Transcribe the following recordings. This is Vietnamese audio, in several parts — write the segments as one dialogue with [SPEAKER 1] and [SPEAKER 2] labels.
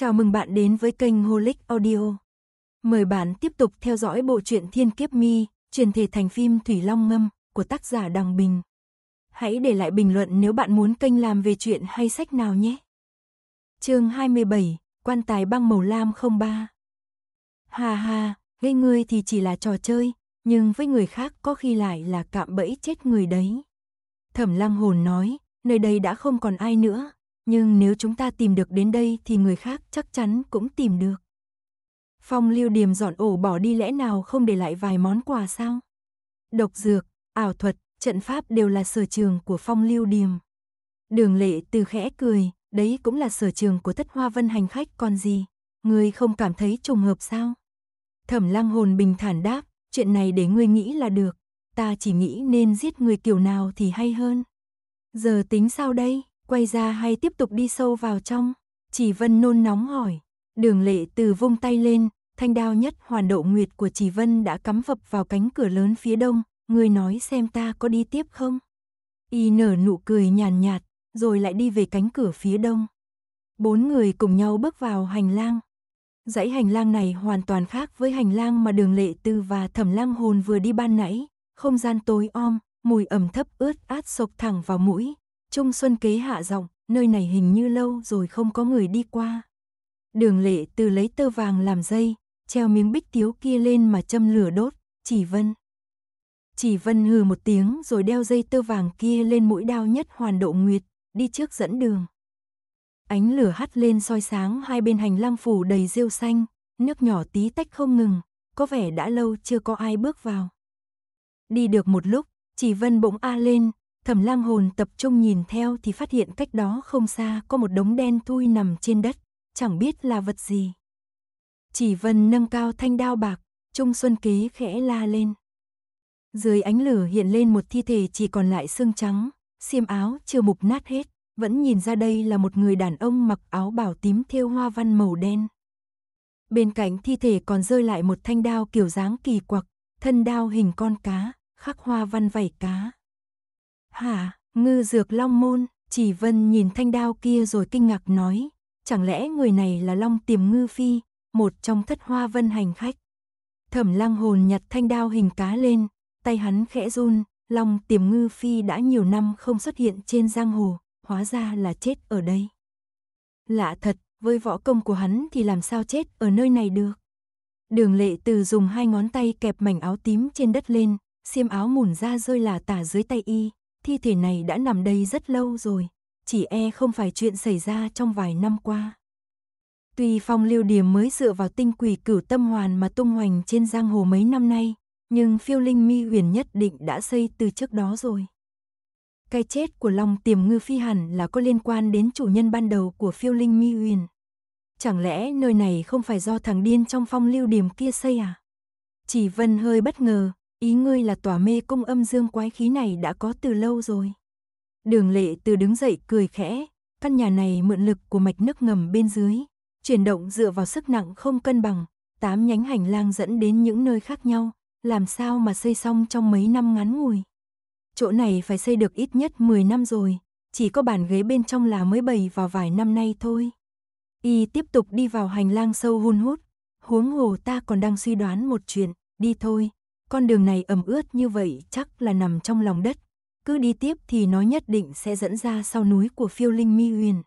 [SPEAKER 1] Chào mừng bạn đến với kênh Holic Audio. Mời bạn tiếp tục theo dõi bộ truyện Thiên Kiếp Mi, truyền thể thành phim Thủy Long Ngâm của tác giả Đằng Bình. Hãy để lại bình luận nếu bạn muốn kênh làm về chuyện hay sách nào nhé. Chương 27, Quan tài băng màu lam 03. Hà hà, gây ngươi thì chỉ là trò chơi, nhưng với người khác có khi lại là cạm bẫy chết người đấy. Thẩm Lăng Hồn nói, nơi đây đã không còn ai nữa, nhưng nếu chúng ta tìm được đến đây thì người khác chắc chắn cũng tìm được. Phong lưu điềm dọn ổ bỏ đi lẽ nào không để lại vài món quà sao? Độc dược, ảo thuật, trận pháp đều là sở trường của phong lưu điềm. Đường lệ từ khẽ cười, đấy cũng là sở trường của tất hoa vân hành khách còn gì. Ngươi không cảm thấy trùng hợp sao? Thẩm Lang hồn bình thản đáp, chuyện này để ngươi nghĩ là được. Ta chỉ nghĩ nên giết người kiểu nào thì hay hơn. Giờ tính sao đây? quay ra hay tiếp tục đi sâu vào trong? Chỉ Vân nôn nóng hỏi. Đường lệ từ vung tay lên, thanh đao nhất hoàn độ nguyệt của Chỉ Vân đã cắm vập vào cánh cửa lớn phía đông. Người nói xem ta có đi tiếp không? Y nở nụ cười nhàn nhạt, rồi lại đi về cánh cửa phía đông. Bốn người cùng nhau bước vào hành lang. Dãy hành lang này hoàn toàn khác với hành lang mà đường lệ Từ và thẩm lang hồn vừa đi ban nãy. Không gian tối om, mùi ẩm thấp ướt át sộc thẳng vào mũi, Trung Xuân kế hạ giọng, nơi này hình như lâu rồi không có người đi qua. Đường lệ từ lấy tơ vàng làm dây, treo miếng bích tiếu kia lên mà châm lửa đốt, chỉ vân. Chỉ vân hừ một tiếng rồi đeo dây tơ vàng kia lên mũi đao nhất hoàn độ nguyệt, đi trước dẫn đường. Ánh lửa hắt lên soi sáng hai bên hành lang phủ đầy rêu xanh, nước nhỏ tí tách không ngừng, có vẻ đã lâu chưa có ai bước vào. Đi được một lúc, chỉ vân bỗng a lên, Thẩm lang hồn tập trung nhìn theo thì phát hiện cách đó không xa có một đống đen thui nằm trên đất, chẳng biết là vật gì. Chỉ vân nâng cao thanh đao bạc, Trung Xuân Kế khẽ la lên. Dưới ánh lửa hiện lên một thi thể chỉ còn lại xương trắng, xiêm áo chưa mục nát hết, vẫn nhìn ra đây là một người đàn ông mặc áo bảo tím thêu hoa văn màu đen. Bên cạnh thi thể còn rơi lại một thanh đao kiểu dáng kỳ quặc, thân đao hình con cá, khắc hoa văn vảy cá. Hả, ngư dược long môn, chỉ vân nhìn thanh đao kia rồi kinh ngạc nói, chẳng lẽ người này là long tiềm ngư phi, một trong thất hoa vân hành khách. Thẩm lang hồn nhặt thanh đao hình cá lên, tay hắn khẽ run, long tiềm ngư phi đã nhiều năm không xuất hiện trên giang hồ, hóa ra là chết ở đây. Lạ thật, với võ công của hắn thì làm sao chết ở nơi này được. Đường lệ từ dùng hai ngón tay kẹp mảnh áo tím trên đất lên, xiêm áo mùn ra rơi là tả dưới tay y, thi thể này đã nằm đây rất lâu rồi, chỉ e không phải chuyện xảy ra trong vài năm qua. Tuy phong lưu điểm mới dựa vào tinh quỷ cửu tâm hoàn mà tung hoành trên giang hồ mấy năm nay, nhưng phiêu linh mi huyền nhất định đã xây từ trước đó rồi. Cái chết của Long Tiềm Ngư Phi hẳn là có liên quan đến chủ nhân ban đầu của phiêu linh mi huyền. Chẳng lẽ nơi này không phải do thằng điên trong phong lưu điểm kia xây à? Chỉ Vân hơi bất ngờ, Ý ngươi là tòa mê cung âm dương quái khí này đã có từ lâu rồi. Đường lệ từ đứng dậy cười khẽ, căn nhà này mượn lực của mạch nước ngầm bên dưới, chuyển động dựa vào sức nặng không cân bằng, tám nhánh hành lang dẫn đến những nơi khác nhau, làm sao mà xây xong trong mấy năm ngắn ngủi. Chỗ này phải xây được ít nhất 10 năm rồi, chỉ có bàn ghế bên trong là mới bày vào vài năm nay thôi. Y tiếp tục đi vào hành lang sâu hun hút, huống hồ ta còn đang suy đoán một chuyện, đi thôi, con đường này ẩm ướt như vậy chắc là nằm trong lòng đất. Cứ đi tiếp thì nó nhất định sẽ dẫn ra sau núi của phiêu linh mi huyền.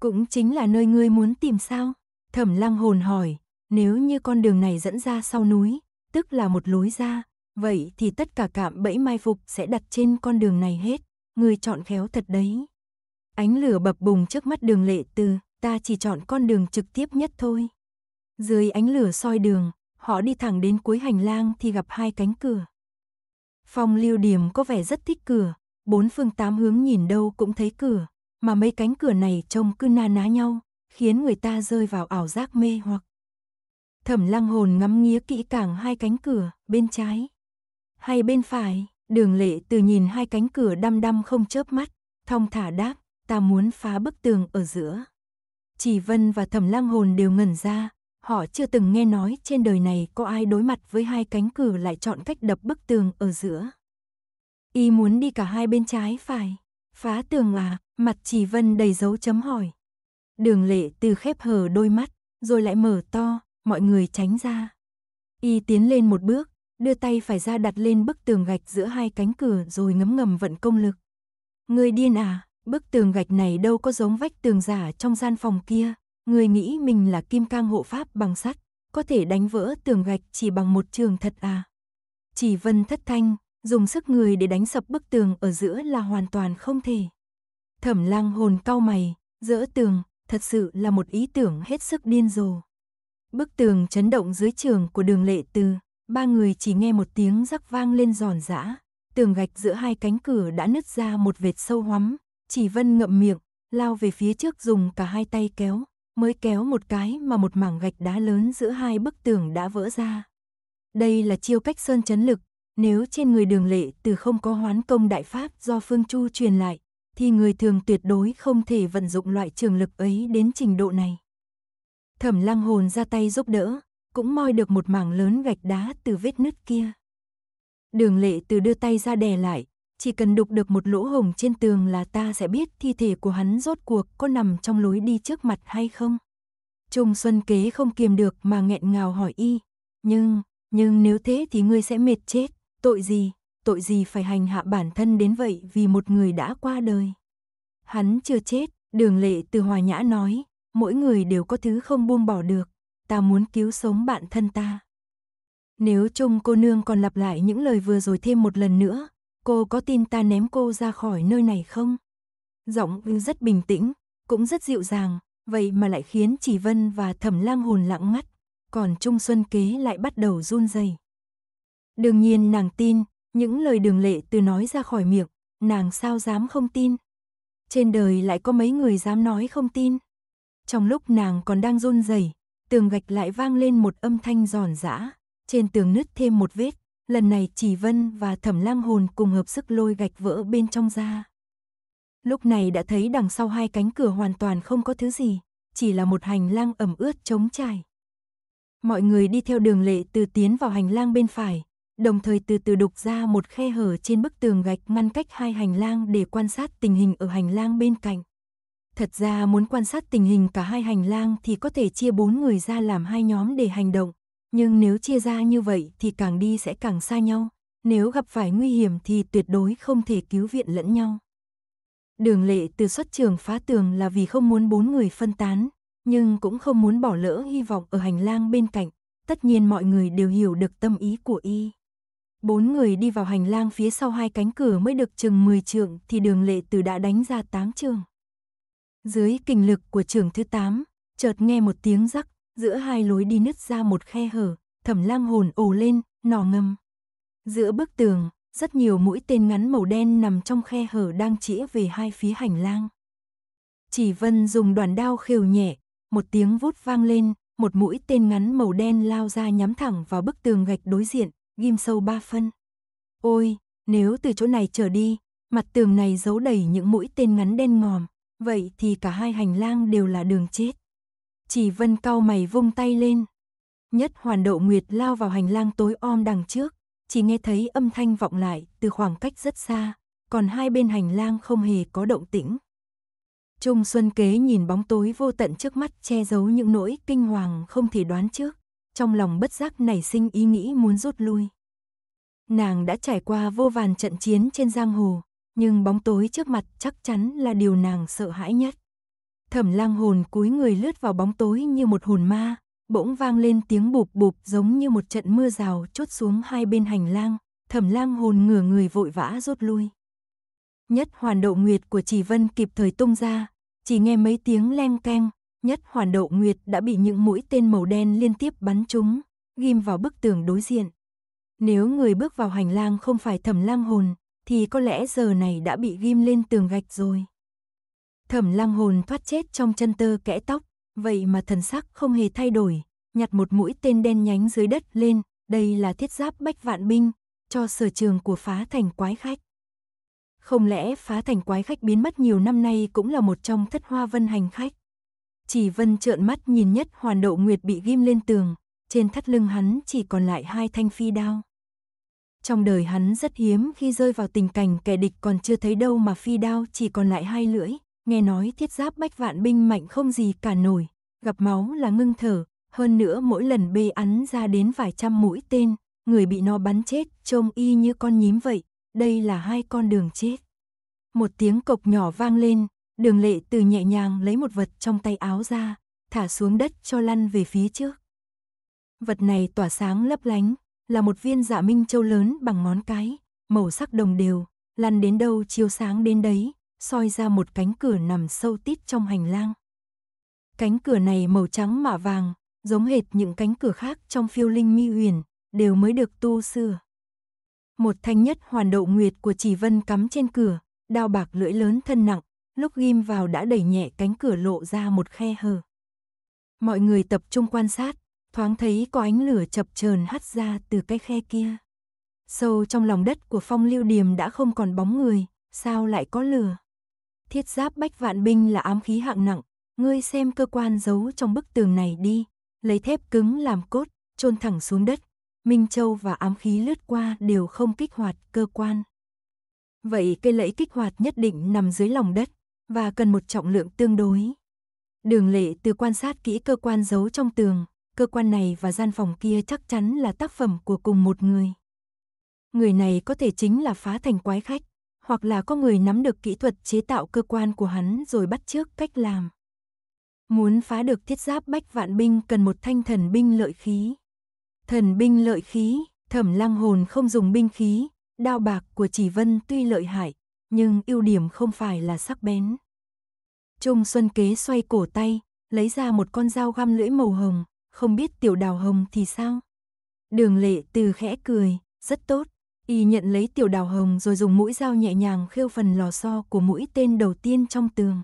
[SPEAKER 1] Cũng chính là nơi ngươi muốn tìm sao? Thẩm lang hồn hỏi, nếu như con đường này dẫn ra sau núi, tức là một lối ra, vậy thì tất cả cạm bẫy mai phục sẽ đặt trên con đường này hết, ngươi chọn khéo thật đấy. Ánh lửa bập bùng trước mắt đường lệ từ, ta chỉ chọn con đường trực tiếp nhất thôi. Dưới ánh lửa soi đường, họ đi thẳng đến cuối hành lang thì gặp hai cánh cửa. Phòng lưu điểm có vẻ rất thích cửa, bốn phương tám hướng nhìn đâu cũng thấy cửa, mà mấy cánh cửa này trông cứ na ná nhau, khiến người ta rơi vào ảo giác mê hoặc. Thẩm lăng hồn ngắm nghía kỹ càng hai cánh cửa, bên trái. Hay bên phải, đường lệ từ nhìn hai cánh cửa đăm đăm không chớp mắt, thong thả đáp, ta muốn phá bức tường ở giữa. Chỉ Vân và Thẩm Lăng Hồn đều ngẩn ra, họ chưa từng nghe nói trên đời này có ai đối mặt với hai cánh cửa lại chọn cách đập bức tường ở giữa. Y muốn đi cả hai bên trái phải, phá tường à, mặt chỉ vân đầy dấu chấm hỏi. Đường lệ từ khép hờ đôi mắt, rồi lại mở to, mọi người tránh ra. Y tiến lên một bước, đưa tay phải ra đặt lên bức tường gạch giữa hai cánh cửa rồi ngấm ngầm vận công lực. Người điên à, bức tường gạch này đâu có giống vách tường giả trong gian phòng kia. Người nghĩ mình là kim cang hộ pháp bằng sắt, có thể đánh vỡ tường gạch chỉ bằng một trường thật à. Chỉ vân thất thanh, dùng sức người để đánh sập bức tường ở giữa là hoàn toàn không thể. Thẩm lang hồn cau mày, dỡ tường, thật sự là một ý tưởng hết sức điên rồ. Bức tường chấn động dưới trường của đường lệ tư, ba người chỉ nghe một tiếng rắc vang lên giòn giã. Tường gạch giữa hai cánh cửa đã nứt ra một vệt sâu hoắm, chỉ vân ngậm miệng, lao về phía trước dùng cả hai tay kéo, mới kéo một cái mà một mảng gạch đá lớn giữa hai bức tường đã vỡ ra. Đây là chiêu cách sơn chấn lực, nếu trên người đường lệ từ không có hoán công đại pháp do Phương Chu truyền lại, thì người thường tuyệt đối không thể vận dụng loại trường lực ấy đến trình độ này. Thẩm lăng hồn ra tay giúp đỡ, cũng moi được một mảng lớn gạch đá từ vết nứt kia. Đường lệ từ đưa tay ra đè lại, chỉ cần đục được một lỗ hổng trên tường là ta sẽ biết thi thể của hắn rốt cuộc có nằm trong lối đi trước mặt hay không. Trung Xuân Kế không kiềm được mà nghẹn ngào hỏi y. Nhưng, nhưng nếu thế thì ngươi sẽ mệt chết. Tội gì, tội gì phải hành hạ bản thân đến vậy vì một người đã qua đời. Hắn chưa chết, đường lệ từ hòa nhã nói. Mỗi người đều có thứ không buông bỏ được. Ta muốn cứu sống bản thân ta. Nếu Trung cô nương còn lặp lại những lời vừa rồi thêm một lần nữa, cô có tin ta ném cô ra khỏi nơi này không? Giọng ư rất bình tĩnh, cũng rất dịu dàng, vậy mà lại khiến chỉ vân và thẩm lang hồn lặng mắt, còn Trung Xuân Kế lại bắt đầu run rẩy. Đương nhiên nàng tin, những lời đường lệ từ nói ra khỏi miệng, nàng sao dám không tin. Trên đời lại có mấy người dám nói không tin. Trong lúc nàng còn đang run rẩy, tường gạch lại vang lên một âm thanh giòn giã, trên tường nứt thêm một vết lần này chỉ vân và thẩm Lam hồn cùng hợp sức lôi gạch vỡ bên trong ra. Lúc này đã thấy đằng sau hai cánh cửa hoàn toàn không có thứ gì, chỉ là một hành lang ẩm ướt trống trải. Mọi người đi theo đường lệ từ tiến vào hành lang bên phải, đồng thời từ từ đục ra một khe hở trên bức tường gạch ngăn cách hai hành lang để quan sát tình hình ở hành lang bên cạnh. Thật ra muốn quan sát tình hình cả hai hành lang thì có thể chia bốn người ra làm hai nhóm để hành động. Nhưng nếu chia ra như vậy thì càng đi sẽ càng xa nhau, nếu gặp phải nguy hiểm thì tuyệt đối không thể cứu viện lẫn nhau. Đường lệ từ xuất trường phá tường là vì không muốn bốn người phân tán, nhưng cũng không muốn bỏ lỡ hy vọng ở hành lang bên cạnh. Tất nhiên mọi người đều hiểu được tâm ý của y. Bốn người đi vào hành lang phía sau hai cánh cửa mới được chừng 10 trượng thì đường lệ từ đã đánh ra tám trường. Dưới kinh lực của trường thứ 8, chợt nghe một tiếng rắc giữa hai lối đi nứt ra một khe hở, thẩm lang hồn ồ lên, nò ngâm. Giữa bức tường, rất nhiều mũi tên ngắn màu đen nằm trong khe hở đang chĩa về hai phía hành lang. Chỉ Vân dùng đoàn đao khều nhẹ, một tiếng vút vang lên, một mũi tên ngắn màu đen lao ra nhắm thẳng vào bức tường gạch đối diện, ghim sâu ba phân. Ôi, nếu từ chỗ này trở đi, mặt tường này giấu đầy những mũi tên ngắn đen ngòm, vậy thì cả hai hành lang đều là đường chết. Chỉ vân cau mày vung tay lên. Nhất hoàn độ nguyệt lao vào hành lang tối om đằng trước, chỉ nghe thấy âm thanh vọng lại từ khoảng cách rất xa, còn hai bên hành lang không hề có động tĩnh. Trung Xuân Kế nhìn bóng tối vô tận trước mắt che giấu những nỗi kinh hoàng không thể đoán trước, trong lòng bất giác nảy sinh ý nghĩ muốn rút lui. Nàng đã trải qua vô vàn trận chiến trên giang hồ, nhưng bóng tối trước mặt chắc chắn là điều nàng sợ hãi nhất. Thẩm lang hồn cúi người lướt vào bóng tối như một hồn ma, bỗng vang lên tiếng bụp bụp giống như một trận mưa rào chốt xuống hai bên hành lang, thẩm lang hồn ngửa người vội vã rút lui. Nhất hoàn độ nguyệt của chỉ vân kịp thời tung ra, chỉ nghe mấy tiếng leng keng, nhất hoàn độ nguyệt đã bị những mũi tên màu đen liên tiếp bắn trúng, ghim vào bức tường đối diện. Nếu người bước vào hành lang không phải thẩm lang hồn, thì có lẽ giờ này đã bị ghim lên tường gạch rồi. Thẩm lang hồn thoát chết trong chân tơ kẽ tóc, vậy mà thần sắc không hề thay đổi, nhặt một mũi tên đen nhánh dưới đất lên, đây là thiết giáp bách vạn binh, cho sở trường của phá thành quái khách. Không lẽ phá thành quái khách biến mất nhiều năm nay cũng là một trong thất hoa vân hành khách? Chỉ vân trợn mắt nhìn nhất hoàn độ nguyệt bị ghim lên tường, trên thắt lưng hắn chỉ còn lại hai thanh phi đao. Trong đời hắn rất hiếm khi rơi vào tình cảnh kẻ địch còn chưa thấy đâu mà phi đao chỉ còn lại hai lưỡi, nghe nói thiết giáp bách vạn binh mạnh không gì cả nổi, gặp máu là ngưng thở, hơn nữa mỗi lần bê ắn ra đến vài trăm mũi tên, người bị nó bắn chết trông y như con nhím vậy, đây là hai con đường chết. Một tiếng cộc nhỏ vang lên, đường lệ từ nhẹ nhàng lấy một vật trong tay áo ra, thả xuống đất cho lăn về phía trước. Vật này tỏa sáng lấp lánh, là một viên dạ minh châu lớn bằng ngón cái, màu sắc đồng đều, lăn đến đâu chiếu sáng đến đấy, soi ra một cánh cửa nằm sâu tít trong hành lang. Cánh cửa này màu trắng mạ vàng, giống hệt những cánh cửa khác trong phiêu linh mi huyền, đều mới được tu sửa. Một thanh nhất hoàn độ nguyệt của chỉ vân cắm trên cửa, đao bạc lưỡi lớn thân nặng, lúc ghim vào đã đẩy nhẹ cánh cửa lộ ra một khe hở. Mọi người tập trung quan sát, thoáng thấy có ánh lửa chập chờn hắt ra từ cái khe kia. Sâu trong lòng đất của phong lưu điềm đã không còn bóng người, sao lại có lửa? Thiết giáp bách vạn binh là ám khí hạng nặng, ngươi xem cơ quan giấu trong bức tường này đi, lấy thép cứng làm cốt, trôn thẳng xuống đất. Minh Châu và ám khí lướt qua đều không kích hoạt cơ quan. Vậy cây lẫy kích hoạt nhất định nằm dưới lòng đất và cần một trọng lượng tương đối. Đường lệ từ quan sát kỹ cơ quan giấu trong tường, cơ quan này và gian phòng kia chắc chắn là tác phẩm của cùng một người. Người này có thể chính là phá thành quái khách hoặc là có người nắm được kỹ thuật chế tạo cơ quan của hắn rồi bắt chước cách làm. Muốn phá được thiết giáp bách vạn binh cần một thanh thần binh lợi khí. Thần binh lợi khí, thẩm lăng hồn không dùng binh khí, đao bạc của chỉ vân tuy lợi hại, nhưng ưu điểm không phải là sắc bén. Trung Xuân Kế xoay cổ tay, lấy ra một con dao găm lưỡi màu hồng, không biết tiểu đào hồng thì sao? Đường lệ từ khẽ cười, rất tốt. Y nhận lấy tiểu đào hồng rồi dùng mũi dao nhẹ nhàng khêu phần lò xo của mũi tên đầu tiên trong tường.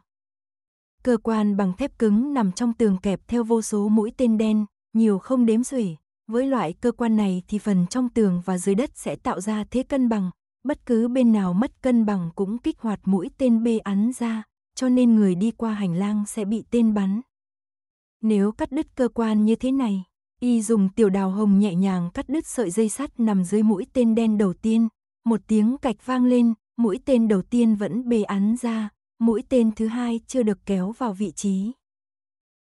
[SPEAKER 1] Cơ quan bằng thép cứng nằm trong tường kẹp theo vô số mũi tên đen, nhiều không đếm xuể. Với loại cơ quan này thì phần trong tường và dưới đất sẽ tạo ra thế cân bằng. Bất cứ bên nào mất cân bằng cũng kích hoạt mũi tên bê án ra, cho nên người đi qua hành lang sẽ bị tên bắn. Nếu cắt đứt cơ quan như thế này, Y dùng tiểu đào hồng nhẹ nhàng cắt đứt sợi dây sắt nằm dưới mũi tên đen đầu tiên. Một tiếng cạch vang lên, mũi tên đầu tiên vẫn bề án ra, mũi tên thứ hai chưa được kéo vào vị trí.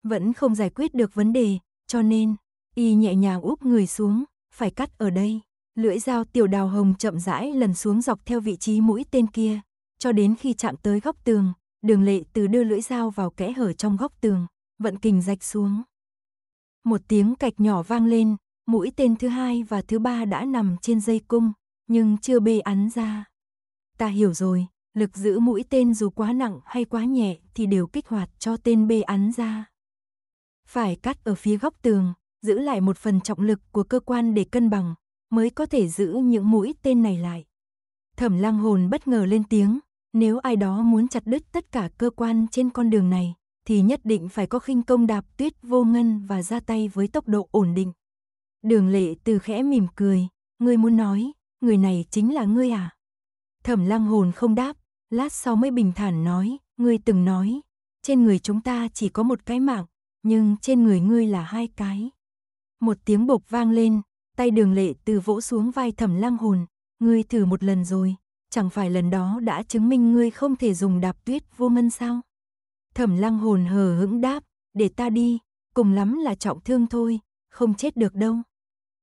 [SPEAKER 1] Vẫn không giải quyết được vấn đề, cho nên, y nhẹ nhàng úp người xuống, phải cắt ở đây. Lưỡi dao tiểu đào hồng chậm rãi lần xuống dọc theo vị trí mũi tên kia, cho đến khi chạm tới góc tường, đường lệ từ đưa lưỡi dao vào kẽ hở trong góc tường, vận kình rạch xuống. Một tiếng cạch nhỏ vang lên, mũi tên thứ hai và thứ ba đã nằm trên dây cung, nhưng chưa bê án ra. Ta hiểu rồi, lực giữ mũi tên dù quá nặng hay quá nhẹ thì đều kích hoạt cho tên bê án ra. Phải cắt ở phía góc tường, giữ lại một phần trọng lực của cơ quan để cân bằng, mới có thể giữ những mũi tên này lại. Thẩm lang hồn bất ngờ lên tiếng, nếu ai đó muốn chặt đứt tất cả cơ quan trên con đường này, thì nhất định phải có khinh công đạp tuyết vô ngân và ra tay với tốc độ ổn định. Đường lệ từ khẽ mỉm cười, ngươi muốn nói, người này chính là ngươi à? Thẩm lăng hồn không đáp, lát sau mới bình thản nói, ngươi từng nói, trên người chúng ta chỉ có một cái mạng, nhưng trên người ngươi là hai cái. Một tiếng bộc vang lên, tay đường lệ từ vỗ xuống vai thẩm lăng hồn, ngươi thử một lần rồi, chẳng phải lần đó đã chứng minh ngươi không thể dùng đạp tuyết vô ngân sao? Thẩm lăng hồn hờ hững đáp, để ta đi, cùng lắm là trọng thương thôi, không chết được đâu.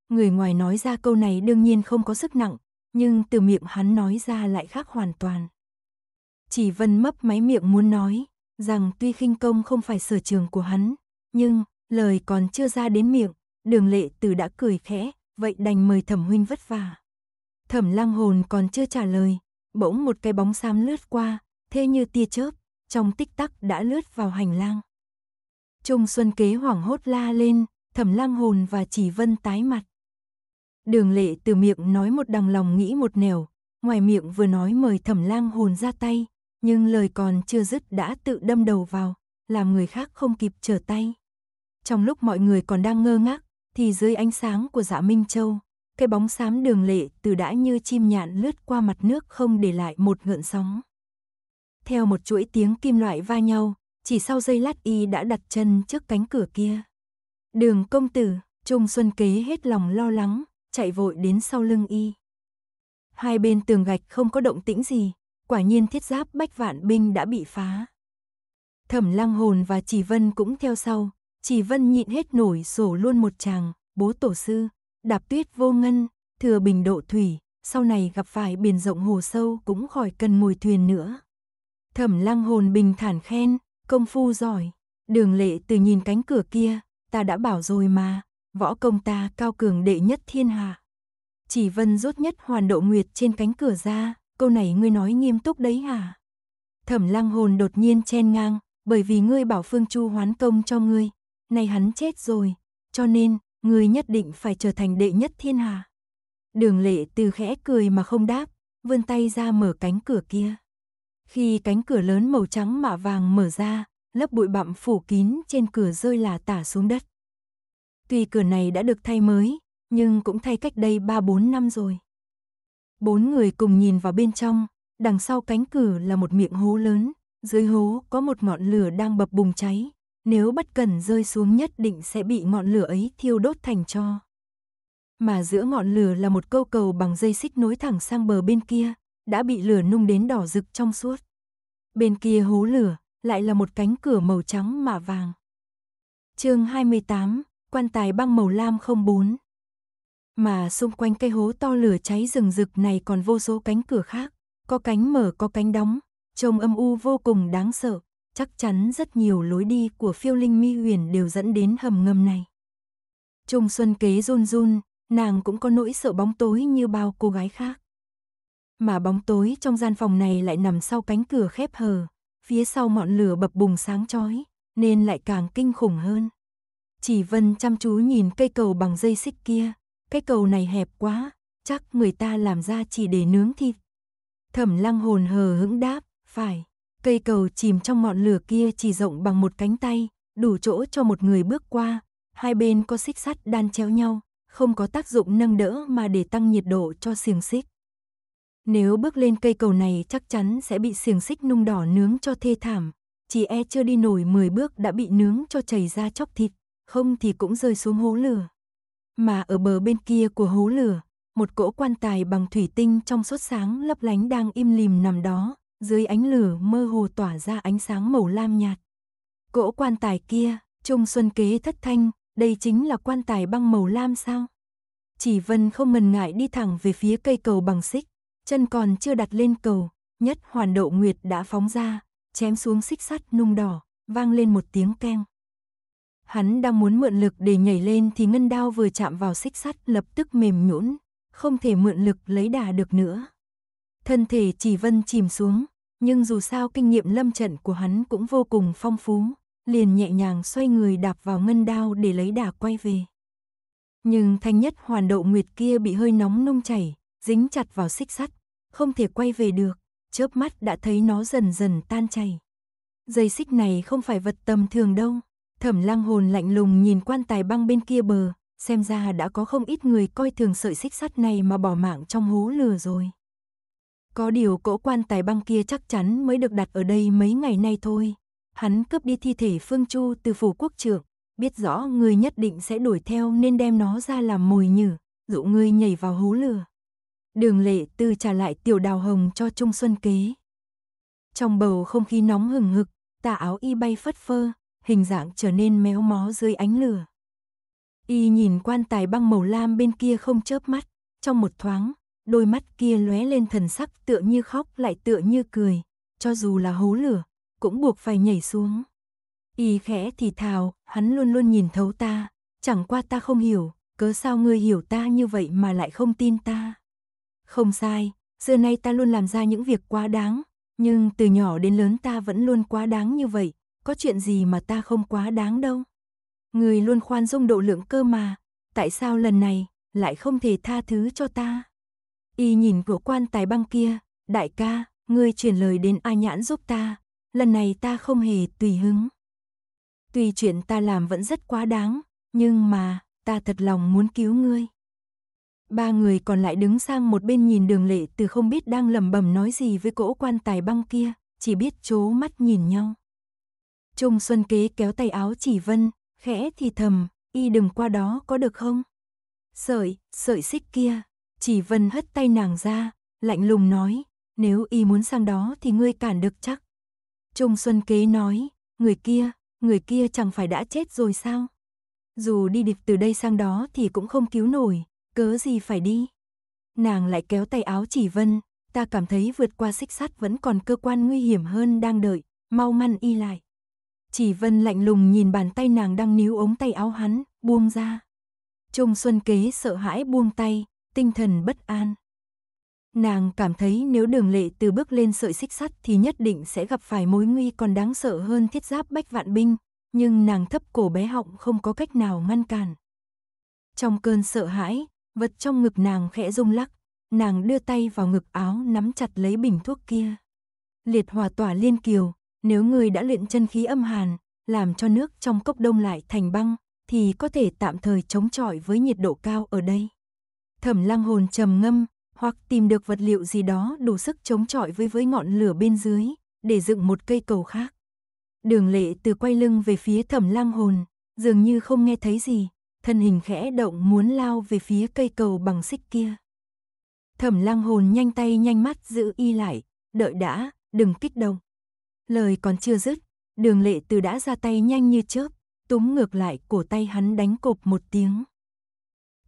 [SPEAKER 1] Người ngoài nói ra câu này đương nhiên không có sức nặng, nhưng từ miệng hắn nói ra lại khác hoàn toàn. Chỉ vân mấp máy miệng muốn nói, rằng tuy khinh công không phải sở trường của hắn, nhưng lời còn chưa ra đến miệng, đường lệ từ đã cười khẽ, vậy đành mời thẩm huynh vất vả. Thẩm lăng hồn còn chưa trả lời, bỗng một cái bóng xám lướt qua, thế như tia chớp, trong tích tắc đã lướt vào hành lang. Trung Xuân Kế hoảng hốt la lên, Thẩm Lăng Hồn và Chỉ Vân tái mặt. Đường Lệ từ miệng nói một đằng lòng nghĩ một nẻo, ngoài miệng vừa nói mời Thẩm Lăng Hồn ra tay, nhưng lời còn chưa dứt đã tự đâm đầu vào, làm người khác không kịp trở tay. Trong lúc mọi người còn đang ngơ ngác, thì dưới ánh sáng của Dạ Minh Châu, cái bóng xám Đường Lệ từ đã như chim nhạn lướt qua mặt nước không để lại một ngợn sóng theo một chuỗi tiếng kim loại va nhau, chỉ sau giây lát y đã đặt chân trước cánh cửa kia. Đường công tử, Trung Xuân Kế hết lòng lo lắng, chạy vội đến sau lưng y. Hai bên tường gạch không có động tĩnh gì, quả nhiên thiết giáp bách vạn binh đã bị phá. Thẩm lăng hồn và Chỉ Vân cũng theo sau, Chỉ Vân nhịn hết nổi sổ luôn một chàng, bố tổ sư, đạp tuyết vô ngân, thừa bình độ thủy, sau này gặp phải biển rộng hồ sâu cũng khỏi cần mùi thuyền nữa. Thẩm lăng hồn bình thản khen, công phu giỏi. Đường lệ từ nhìn cánh cửa kia, ta đã bảo rồi mà, võ công ta cao cường đệ nhất thiên hạ. Chỉ vân rốt nhất hoàn độ nguyệt trên cánh cửa ra, câu này ngươi nói nghiêm túc đấy hả? Thẩm lăng hồn đột nhiên chen ngang, bởi vì ngươi bảo Phương Chu hoán công cho ngươi, nay hắn chết rồi, cho nên, ngươi nhất định phải trở thành đệ nhất thiên hạ. Đường lệ từ khẽ cười mà không đáp, vươn tay ra mở cánh cửa kia. Khi cánh cửa lớn màu trắng mạ vàng mở ra, lớp bụi bặm phủ kín trên cửa rơi là tả xuống đất. Tuy cửa này đã được thay mới, nhưng cũng thay cách đây 3-4 năm rồi. Bốn người cùng nhìn vào bên trong, đằng sau cánh cửa là một miệng hố lớn, dưới hố có một ngọn lửa đang bập bùng cháy, nếu bất cẩn rơi xuống nhất định sẽ bị ngọn lửa ấy thiêu đốt thành tro. Mà giữa ngọn lửa là một câu cầu bằng dây xích nối thẳng sang bờ bên kia, đã bị lửa nung đến đỏ rực trong suốt. Bên kia hố lửa, lại là một cánh cửa màu trắng mạ vàng. chương 28, quan tài băng màu lam 04. Mà xung quanh cây hố to lửa cháy rừng rực này còn vô số cánh cửa khác, có cánh mở có cánh đóng, trông âm u vô cùng đáng sợ, chắc chắn rất nhiều lối đi của phiêu linh mi huyền đều dẫn đến hầm ngầm này. Trung Xuân Kế run run, nàng cũng có nỗi sợ bóng tối như bao cô gái khác. Mà bóng tối trong gian phòng này lại nằm sau cánh cửa khép hờ, phía sau ngọn lửa bập bùng sáng chói, nên lại càng kinh khủng hơn. Chỉ Vân chăm chú nhìn cây cầu bằng dây xích kia, cây cầu này hẹp quá, chắc người ta làm ra chỉ để nướng thịt. Thẩm lăng hồn hờ hững đáp, phải, cây cầu chìm trong ngọn lửa kia chỉ rộng bằng một cánh tay, đủ chỗ cho một người bước qua, hai bên có xích sắt đan chéo nhau, không có tác dụng nâng đỡ mà để tăng nhiệt độ cho xiềng xích. Nếu bước lên cây cầu này chắc chắn sẽ bị xiềng xích nung đỏ nướng cho thê thảm, chỉ e chưa đi nổi 10 bước đã bị nướng cho chảy ra chóc thịt, không thì cũng rơi xuống hố lửa. Mà ở bờ bên kia của hố lửa, một cỗ quan tài bằng thủy tinh trong suốt sáng lấp lánh đang im lìm nằm đó, dưới ánh lửa mơ hồ tỏa ra ánh sáng màu lam nhạt. Cỗ quan tài kia, Trung Xuân Kế thất thanh, đây chính là quan tài băng màu lam sao? Chỉ Vân không ngần ngại đi thẳng về phía cây cầu bằng xích chân còn chưa đặt lên cầu, nhất hoàn đậu nguyệt đã phóng ra, chém xuống xích sắt nung đỏ, vang lên một tiếng keng. Hắn đang muốn mượn lực để nhảy lên thì ngân đao vừa chạm vào xích sắt lập tức mềm nhũn, không thể mượn lực lấy đà được nữa. Thân thể chỉ vân chìm xuống, nhưng dù sao kinh nghiệm lâm trận của hắn cũng vô cùng phong phú, liền nhẹ nhàng xoay người đạp vào ngân đao để lấy đà quay về. Nhưng thanh nhất hoàn đậu nguyệt kia bị hơi nóng nung chảy, dính chặt vào xích sắt, không thể quay về được, chớp mắt đã thấy nó dần dần tan chảy. Dây xích này không phải vật tầm thường đâu. Thẩm lăng hồn lạnh lùng nhìn quan tài băng bên kia bờ, xem ra đã có không ít người coi thường sợi xích sắt này mà bỏ mạng trong hố lửa rồi. Có điều cỗ quan tài băng kia chắc chắn mới được đặt ở đây mấy ngày nay thôi. Hắn cướp đi thi thể Phương Chu từ phủ quốc trưởng, biết rõ người nhất định sẽ đuổi theo nên đem nó ra làm mồi nhử, dụ người nhảy vào hố lửa đường lệ tư trả lại tiểu đào hồng cho Trung Xuân Kế. Trong bầu không khí nóng hừng hực, tà áo y bay phất phơ, hình dạng trở nên méo mó dưới ánh lửa. Y nhìn quan tài băng màu lam bên kia không chớp mắt, trong một thoáng, đôi mắt kia lóe lên thần sắc tựa như khóc lại tựa như cười, cho dù là hố lửa, cũng buộc phải nhảy xuống. Y khẽ thì thào, hắn luôn luôn nhìn thấu ta, chẳng qua ta không hiểu, cớ sao ngươi hiểu ta như vậy mà lại không tin ta. Không sai, xưa nay ta luôn làm ra những việc quá đáng, nhưng từ nhỏ đến lớn ta vẫn luôn quá đáng như vậy, có chuyện gì mà ta không quá đáng đâu. Người luôn khoan dung độ lượng cơ mà, tại sao lần này lại không thể tha thứ cho ta? Y nhìn của quan tài băng kia, đại ca, ngươi truyền lời đến A Nhãn giúp ta, lần này ta không hề tùy hứng. Tuy chuyện ta làm vẫn rất quá đáng, nhưng mà, ta thật lòng muốn cứu ngươi. Ba người còn lại đứng sang một bên nhìn đường lệ từ không biết đang lầm bầm nói gì với cỗ quan tài băng kia, chỉ biết chố mắt nhìn nhau. Trung Xuân Kế kéo tay áo chỉ vân, khẽ thì thầm, y đừng qua đó có được không? Sợi, sợi xích kia, chỉ vân hất tay nàng ra, lạnh lùng nói, nếu y muốn sang đó thì ngươi cản được chắc. Trung Xuân Kế nói, người kia, người kia chẳng phải đã chết rồi sao? Dù đi địch từ đây sang đó thì cũng không cứu nổi, Cớ gì phải đi? Nàng lại kéo tay áo chỉ vân, ta cảm thấy vượt qua xích sắt vẫn còn cơ quan nguy hiểm hơn đang đợi, mau măn y lại. Chỉ vân lạnh lùng nhìn bàn tay nàng đang níu ống tay áo hắn, buông ra. Trung Xuân Kế sợ hãi buông tay, tinh thần bất an. Nàng cảm thấy nếu đường lệ từ bước lên sợi xích sắt thì nhất định sẽ gặp phải mối nguy còn đáng sợ hơn thiết giáp bách vạn binh, nhưng nàng thấp cổ bé họng không có cách nào ngăn cản. Trong cơn sợ hãi, vật trong ngực nàng khẽ rung lắc, nàng đưa tay vào ngực áo nắm chặt lấy bình thuốc kia. Liệt hòa tỏa liên kiều, nếu người đã luyện chân khí âm hàn, làm cho nước trong cốc đông lại thành băng, thì có thể tạm thời chống chọi với nhiệt độ cao ở đây. Thẩm lăng hồn trầm ngâm, hoặc tìm được vật liệu gì đó đủ sức chống chọi với với ngọn lửa bên dưới, để dựng một cây cầu khác. Đường lệ từ quay lưng về phía thẩm lăng hồn, dường như không nghe thấy gì, thân hình khẽ động muốn lao về phía cây cầu bằng xích kia. Thẩm lang hồn nhanh tay nhanh mắt giữ y lại, đợi đã, đừng kích động. Lời còn chưa dứt, đường lệ từ đã ra tay nhanh như chớp, túm ngược lại cổ tay hắn đánh cộp một tiếng.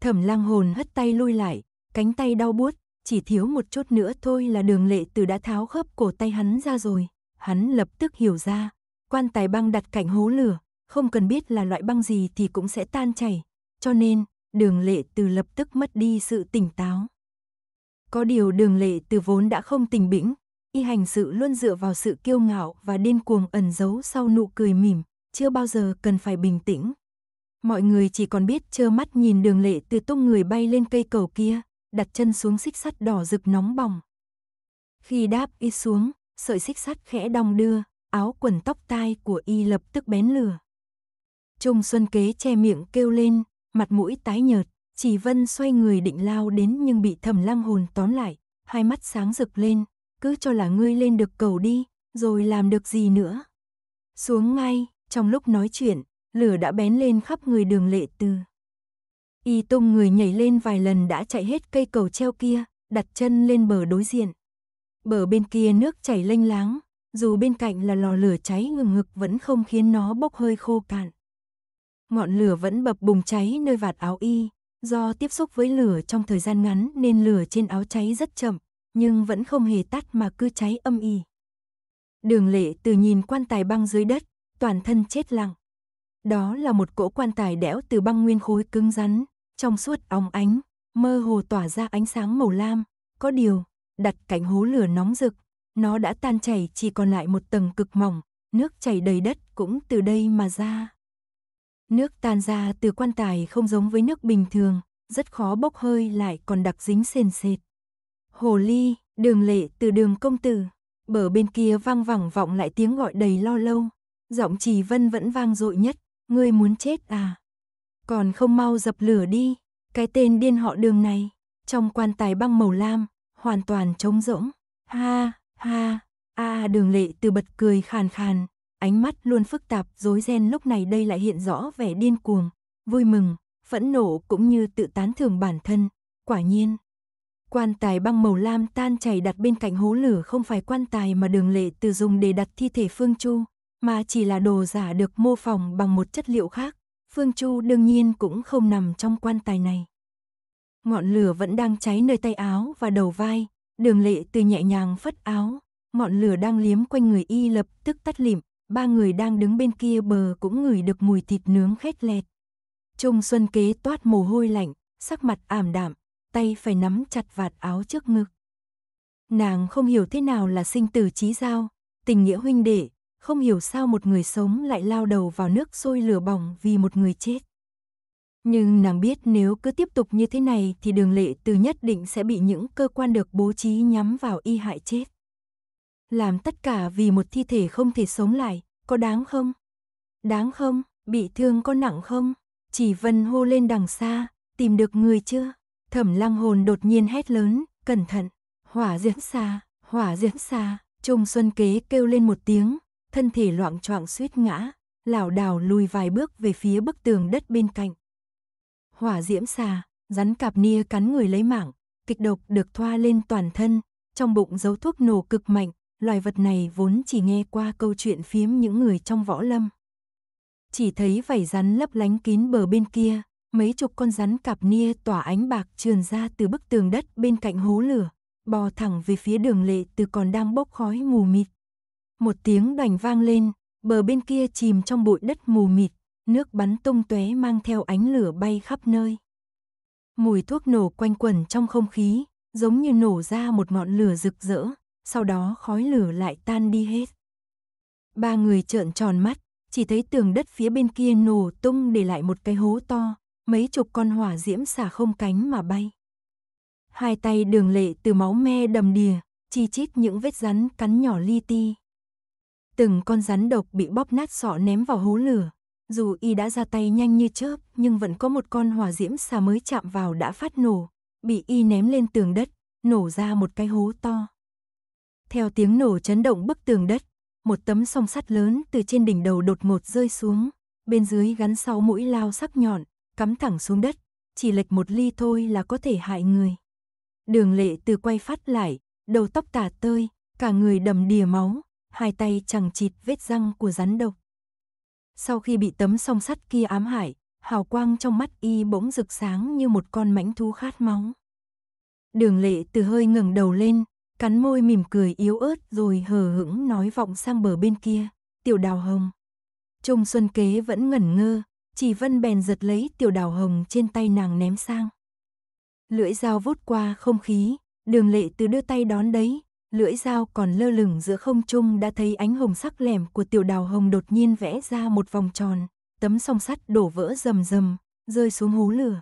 [SPEAKER 1] Thẩm lang hồn hất tay lui lại, cánh tay đau buốt, chỉ thiếu một chút nữa thôi là đường lệ từ đã tháo khớp cổ tay hắn ra rồi. Hắn lập tức hiểu ra, quan tài băng đặt cạnh hố lửa, không cần biết là loại băng gì thì cũng sẽ tan chảy, cho nên đường lệ từ lập tức mất đi sự tỉnh táo. Có điều đường lệ từ vốn đã không tỉnh bĩnh, y hành sự luôn dựa vào sự kiêu ngạo và điên cuồng ẩn giấu sau nụ cười mỉm, chưa bao giờ cần phải bình tĩnh. Mọi người chỉ còn biết trơ mắt nhìn đường lệ từ tung người bay lên cây cầu kia, đặt chân xuống xích sắt đỏ rực nóng bỏng. Khi đáp y xuống, sợi xích sắt khẽ đong đưa, áo quần tóc tai của y lập tức bén lửa. Trung Xuân Kế che miệng kêu lên, mặt mũi tái nhợt, chỉ vân xoay người định lao đến nhưng bị thẩm lăng hồn tóm lại, hai mắt sáng rực lên, cứ cho là ngươi lên được cầu đi, rồi làm được gì nữa. Xuống ngay, trong lúc nói chuyện, lửa đã bén lên khắp người đường lệ từ. Y tung người nhảy lên vài lần đã chạy hết cây cầu treo kia, đặt chân lên bờ đối diện. Bờ bên kia nước chảy lênh láng, dù bên cạnh là lò lửa cháy ngừng ngực vẫn không khiến nó bốc hơi khô cạn ngọn lửa vẫn bập bùng cháy nơi vạt áo y. Do tiếp xúc với lửa trong thời gian ngắn nên lửa trên áo cháy rất chậm, nhưng vẫn không hề tắt mà cứ cháy âm y. Đường lệ từ nhìn quan tài băng dưới đất, toàn thân chết lặng. Đó là một cỗ quan tài đẽo từ băng nguyên khối cứng rắn, trong suốt óng ánh, mơ hồ tỏa ra ánh sáng màu lam. Có điều, đặt cạnh hố lửa nóng rực, nó đã tan chảy chỉ còn lại một tầng cực mỏng, nước chảy đầy đất cũng từ đây mà ra. Nước tan ra từ quan tài không giống với nước bình thường, rất khó bốc hơi lại còn đặc dính sền sệt. Hồ ly, đường lệ từ đường công tử, bờ bên kia vang vẳng vọng lại tiếng gọi đầy lo lâu. Giọng trì vân vẫn vang dội nhất, ngươi muốn chết à? Còn không mau dập lửa đi, cái tên điên họ đường này, trong quan tài băng màu lam, hoàn toàn trống rỗng. Ha, ha, a à, đường lệ từ bật cười khàn khàn, ánh mắt luôn phức tạp, rối ren lúc này đây lại hiện rõ vẻ điên cuồng, vui mừng, phẫn nộ cũng như tự tán thưởng bản thân, quả nhiên. Quan tài băng màu lam tan chảy đặt bên cạnh hố lửa không phải quan tài mà đường lệ từ dùng để đặt thi thể Phương Chu, mà chỉ là đồ giả được mô phỏng bằng một chất liệu khác. Phương Chu đương nhiên cũng không nằm trong quan tài này. Ngọn lửa vẫn đang cháy nơi tay áo và đầu vai, đường lệ từ nhẹ nhàng phất áo, ngọn lửa đang liếm quanh người y lập tức tắt lịm, ba người đang đứng bên kia bờ cũng ngửi được mùi thịt nướng khét lẹt. Trung Xuân Kế toát mồ hôi lạnh, sắc mặt ảm đạm, tay phải nắm chặt vạt áo trước ngực. Nàng không hiểu thế nào là sinh tử trí giao, tình nghĩa huynh đệ, không hiểu sao một người sống lại lao đầu vào nước sôi lửa bỏng vì một người chết. Nhưng nàng biết nếu cứ tiếp tục như thế này thì đường lệ từ nhất định sẽ bị những cơ quan được bố trí nhắm vào y hại chết. Làm tất cả vì một thi thể không thể sống lại, có đáng không? Đáng không? Bị thương có nặng không? Chỉ Vân hô lên đằng xa, tìm được người chưa? Thẩm lăng hồn đột nhiên hét lớn, cẩn thận, hỏa diễm xa, hỏa diễm xa, Trung Xuân Kế kêu lên một tiếng, thân thể loạn choạng suýt ngã, lảo đảo lùi vài bước về phía bức tường đất bên cạnh. Hỏa diễm xa! rắn cạp nia cắn người lấy mạng, kịch độc được thoa lên toàn thân, trong bụng giấu thuốc nổ cực mạnh, loài vật này vốn chỉ nghe qua câu chuyện phiếm những người trong võ lâm. Chỉ thấy vảy rắn lấp lánh kín bờ bên kia, mấy chục con rắn cạp nia tỏa ánh bạc trườn ra từ bức tường đất bên cạnh hố lửa, bò thẳng về phía đường lệ từ còn đang bốc khói mù mịt. Một tiếng đành vang lên, bờ bên kia chìm trong bụi đất mù mịt, nước bắn tung tóe mang theo ánh lửa bay khắp nơi. Mùi thuốc nổ quanh quẩn trong không khí, giống như nổ ra một ngọn lửa rực rỡ, sau đó khói lửa lại tan đi hết. Ba người trợn tròn mắt, chỉ thấy tường đất phía bên kia nổ tung để lại một cái hố to, mấy chục con hỏa diễm xả không cánh mà bay. Hai tay đường lệ từ máu me đầm đìa, chi chít những vết rắn cắn nhỏ li ti. Từng con rắn độc bị bóp nát sọ ném vào hố lửa. Dù y đã ra tay nhanh như chớp, nhưng vẫn có một con hỏa diễm xà mới chạm vào đã phát nổ, bị y ném lên tường đất, nổ ra một cái hố to. Theo tiếng nổ chấn động bức tường đất, một tấm song sắt lớn từ trên đỉnh đầu đột ngột rơi xuống, bên dưới gắn sáu mũi lao sắc nhọn, cắm thẳng xuống đất, chỉ lệch một ly thôi là có thể hại người. Đường lệ từ quay phát lại, đầu tóc tả tơi, cả người đầm đìa máu, hai tay chẳng chịt vết răng của rắn độc. Sau khi bị tấm song sắt kia ám hại, hào quang trong mắt y bỗng rực sáng như một con mãnh thú khát máu. Đường lệ từ hơi ngẩng đầu lên, cắn môi mỉm cười yếu ớt rồi hờ hững nói vọng sang bờ bên kia, tiểu đào hồng. Trung Xuân Kế vẫn ngẩn ngơ, chỉ vân bèn giật lấy tiểu đào hồng trên tay nàng ném sang. Lưỡi dao vút qua không khí, đường lệ từ đưa tay đón đấy, lưỡi dao còn lơ lửng giữa không trung đã thấy ánh hồng sắc lẻm của tiểu đào hồng đột nhiên vẽ ra một vòng tròn, tấm song sắt đổ vỡ rầm rầm, rơi xuống hố lửa.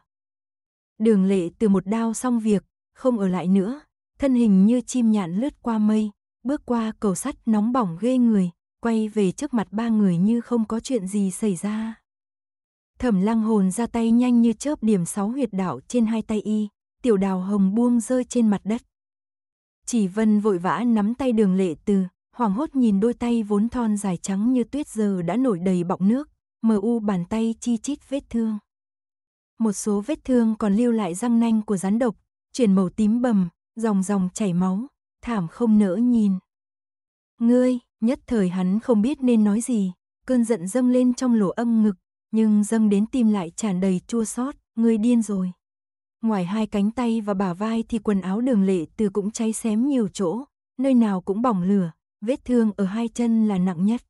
[SPEAKER 1] Đường lệ từ một đao xong việc, không ở lại nữa, thân hình như chim nhạn lướt qua mây, bước qua cầu sắt nóng bỏng ghê người, quay về trước mặt ba người như không có chuyện gì xảy ra. Thẩm lăng hồn ra tay nhanh như chớp điểm sáu huyệt đạo trên hai tay y, tiểu đào hồng buông rơi trên mặt đất. Chỉ vân vội vã nắm tay đường lệ từ, hoảng hốt nhìn đôi tay vốn thon dài trắng như tuyết giờ đã nổi đầy bọng nước, mờ u bàn tay chi chít vết thương. Một số vết thương còn lưu lại răng nanh của rắn độc, chuyển màu tím bầm, dòng dòng chảy máu, thảm không nỡ nhìn. Ngươi, nhất thời hắn không biết nên nói gì, cơn giận dâng lên trong lỗ âm ngực, nhưng dâng đến tim lại tràn đầy chua xót, ngươi điên rồi. Ngoài hai cánh tay và bả vai thì quần áo đường lệ từ cũng cháy xém nhiều chỗ, nơi nào cũng bỏng lửa, vết thương ở hai chân là nặng nhất.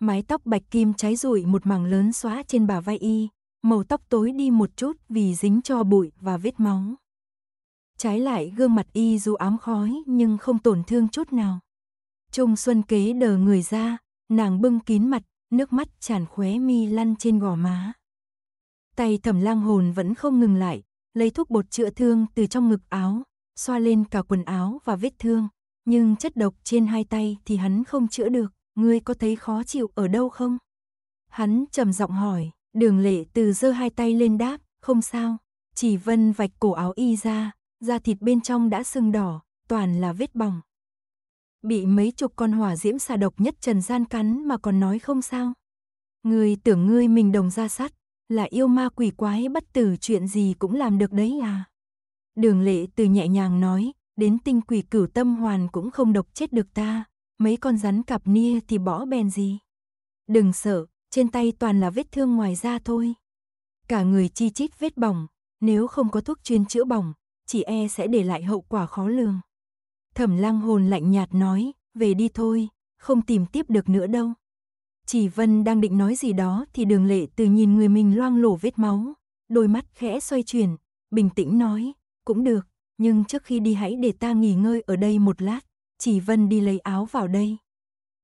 [SPEAKER 1] Mái tóc bạch kim cháy rụi một mảng lớn xóa trên bả vai y, màu tóc tối đi một chút vì dính cho bụi và vết máu. Trái lại gương mặt y dù ám khói nhưng không tổn thương chút nào. Trung Xuân kế đờ người ra, nàng bưng kín mặt, nước mắt tràn khóe mi lăn trên gò má. Tay thẩm lang hồn vẫn không ngừng lại, lấy thuốc bột chữa thương từ trong ngực áo, xoa lên cả quần áo và vết thương, nhưng chất độc trên hai tay thì hắn không chữa được, ngươi có thấy khó chịu ở đâu không? Hắn trầm giọng hỏi, đường lệ từ giơ hai tay lên đáp, không sao, chỉ vân vạch cổ áo y ra, da thịt bên trong đã sưng đỏ, toàn là vết bỏng. Bị mấy chục con hỏa diễm xà độc nhất trần gian cắn mà còn nói không sao. Người tưởng ngươi mình đồng ra sắt, là yêu ma quỷ quái bất tử chuyện gì cũng làm được đấy à. Đường lệ từ nhẹ nhàng nói, đến tinh quỷ cửu tâm hoàn cũng không độc chết được ta, mấy con rắn cặp nia thì bỏ bèn gì. Đừng sợ, trên tay toàn là vết thương ngoài da thôi. Cả người chi chít vết bỏng, nếu không có thuốc chuyên chữa bỏng, chỉ e sẽ để lại hậu quả khó lường. Thẩm lăng hồn lạnh nhạt nói, về đi thôi, không tìm tiếp được nữa đâu. Chỉ Vân đang định nói gì đó thì đường lệ từ nhìn người mình loang lổ vết máu, đôi mắt khẽ xoay chuyển, bình tĩnh nói, cũng được, nhưng trước khi đi hãy để ta nghỉ ngơi ở đây một lát, chỉ Vân đi lấy áo vào đây.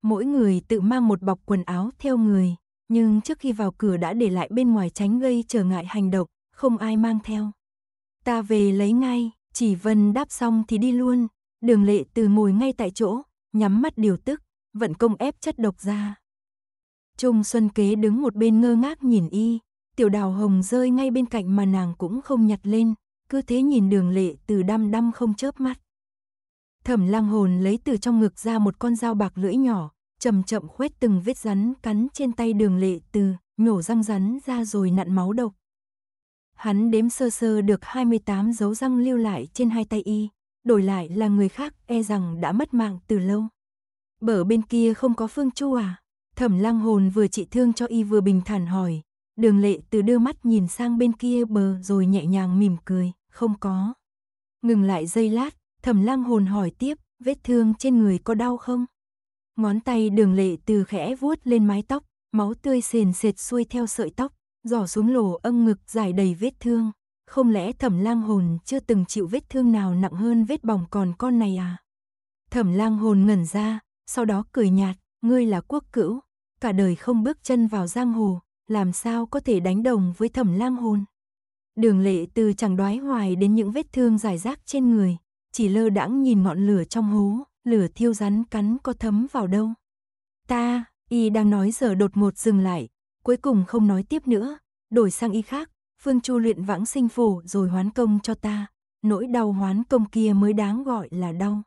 [SPEAKER 1] Mỗi người tự mang một bọc quần áo theo người, nhưng trước khi vào cửa đã để lại bên ngoài tránh gây trở ngại hành động, không ai mang theo ta về lấy ngay, chỉ vân đáp xong thì đi luôn, đường lệ từ ngồi ngay tại chỗ, nhắm mắt điều tức, vận công ép chất độc ra. Trung Xuân Kế đứng một bên ngơ ngác nhìn y, tiểu đào hồng rơi ngay bên cạnh mà nàng cũng không nhặt lên, cứ thế nhìn đường lệ từ đăm đăm không chớp mắt. Thẩm lang hồn lấy từ trong ngực ra một con dao bạc lưỡi nhỏ, chậm chậm khuét từng vết rắn cắn trên tay đường lệ từ, nhổ răng rắn ra rồi nặn máu độc. Hắn đếm sơ sơ được 28 dấu răng lưu lại trên hai tay y, đổi lại là người khác e rằng đã mất mạng từ lâu. bờ bên kia không có Phương Chu à? Thẩm lăng hồn vừa trị thương cho y vừa bình thản hỏi. Đường lệ từ đưa mắt nhìn sang bên kia bờ rồi nhẹ nhàng mỉm cười, không có. Ngừng lại giây lát, thẩm lăng hồn hỏi tiếp, vết thương trên người có đau không? Ngón tay đường lệ từ khẽ vuốt lên mái tóc, máu tươi sền sệt xuôi theo sợi tóc, giỏ xuống lồ âm ngực dài đầy vết thương. Không lẽ thẩm lang hồn chưa từng chịu vết thương nào nặng hơn vết bỏng còn con này à? Thẩm lang hồn ngẩn ra, sau đó cười nhạt, ngươi là quốc cữu, cả đời không bước chân vào giang hồ, làm sao có thể đánh đồng với thẩm lang hồn? Đường lệ từ chẳng đoái hoài đến những vết thương dài rác trên người, chỉ lơ đãng nhìn ngọn lửa trong hố, lửa thiêu rắn cắn có thấm vào đâu. Ta, y đang nói giờ đột ngột dừng lại, Cuối cùng không nói tiếp nữa, đổi sang y khác, Phương Chu luyện vãng sinh phủ rồi hoán công cho ta, nỗi đau hoán công kia mới đáng gọi là đau.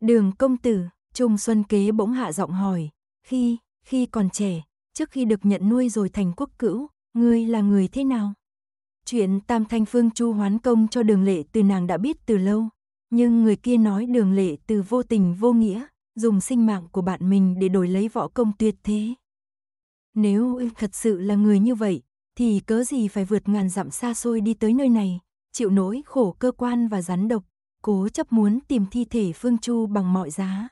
[SPEAKER 1] Đường công tử, Trung Xuân Kế bỗng hạ giọng hỏi, khi, khi còn trẻ, trước khi được nhận nuôi rồi thành quốc cữu, ngươi là người thế nào? Chuyện Tam Thanh Phương Chu hoán công cho đường lệ từ nàng đã biết từ lâu, nhưng người kia nói đường lệ từ vô tình vô nghĩa, dùng sinh mạng của bạn mình để đổi lấy võ công tuyệt thế. Nếu ư thật sự là người như vậy, thì cớ gì phải vượt ngàn dặm xa xôi đi tới nơi này, chịu nỗi khổ cơ quan và rắn độc, cố chấp muốn tìm thi thể Phương Chu bằng mọi giá.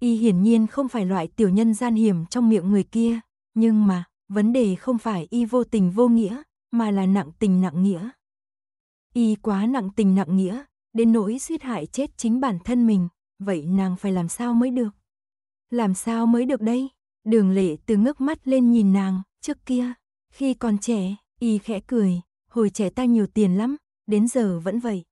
[SPEAKER 1] Y hiển nhiên không phải loại tiểu nhân gian hiểm trong miệng người kia, nhưng mà, vấn đề không phải y vô tình vô nghĩa, mà là nặng tình nặng nghĩa. Y quá nặng tình nặng nghĩa, đến nỗi suýt hại chết chính bản thân mình, vậy nàng phải làm sao mới được? Làm sao mới được đây? Đường lệ từ ngước mắt lên nhìn nàng, trước kia, khi còn trẻ, y khẽ cười, hồi trẻ ta nhiều tiền lắm, đến giờ vẫn vậy.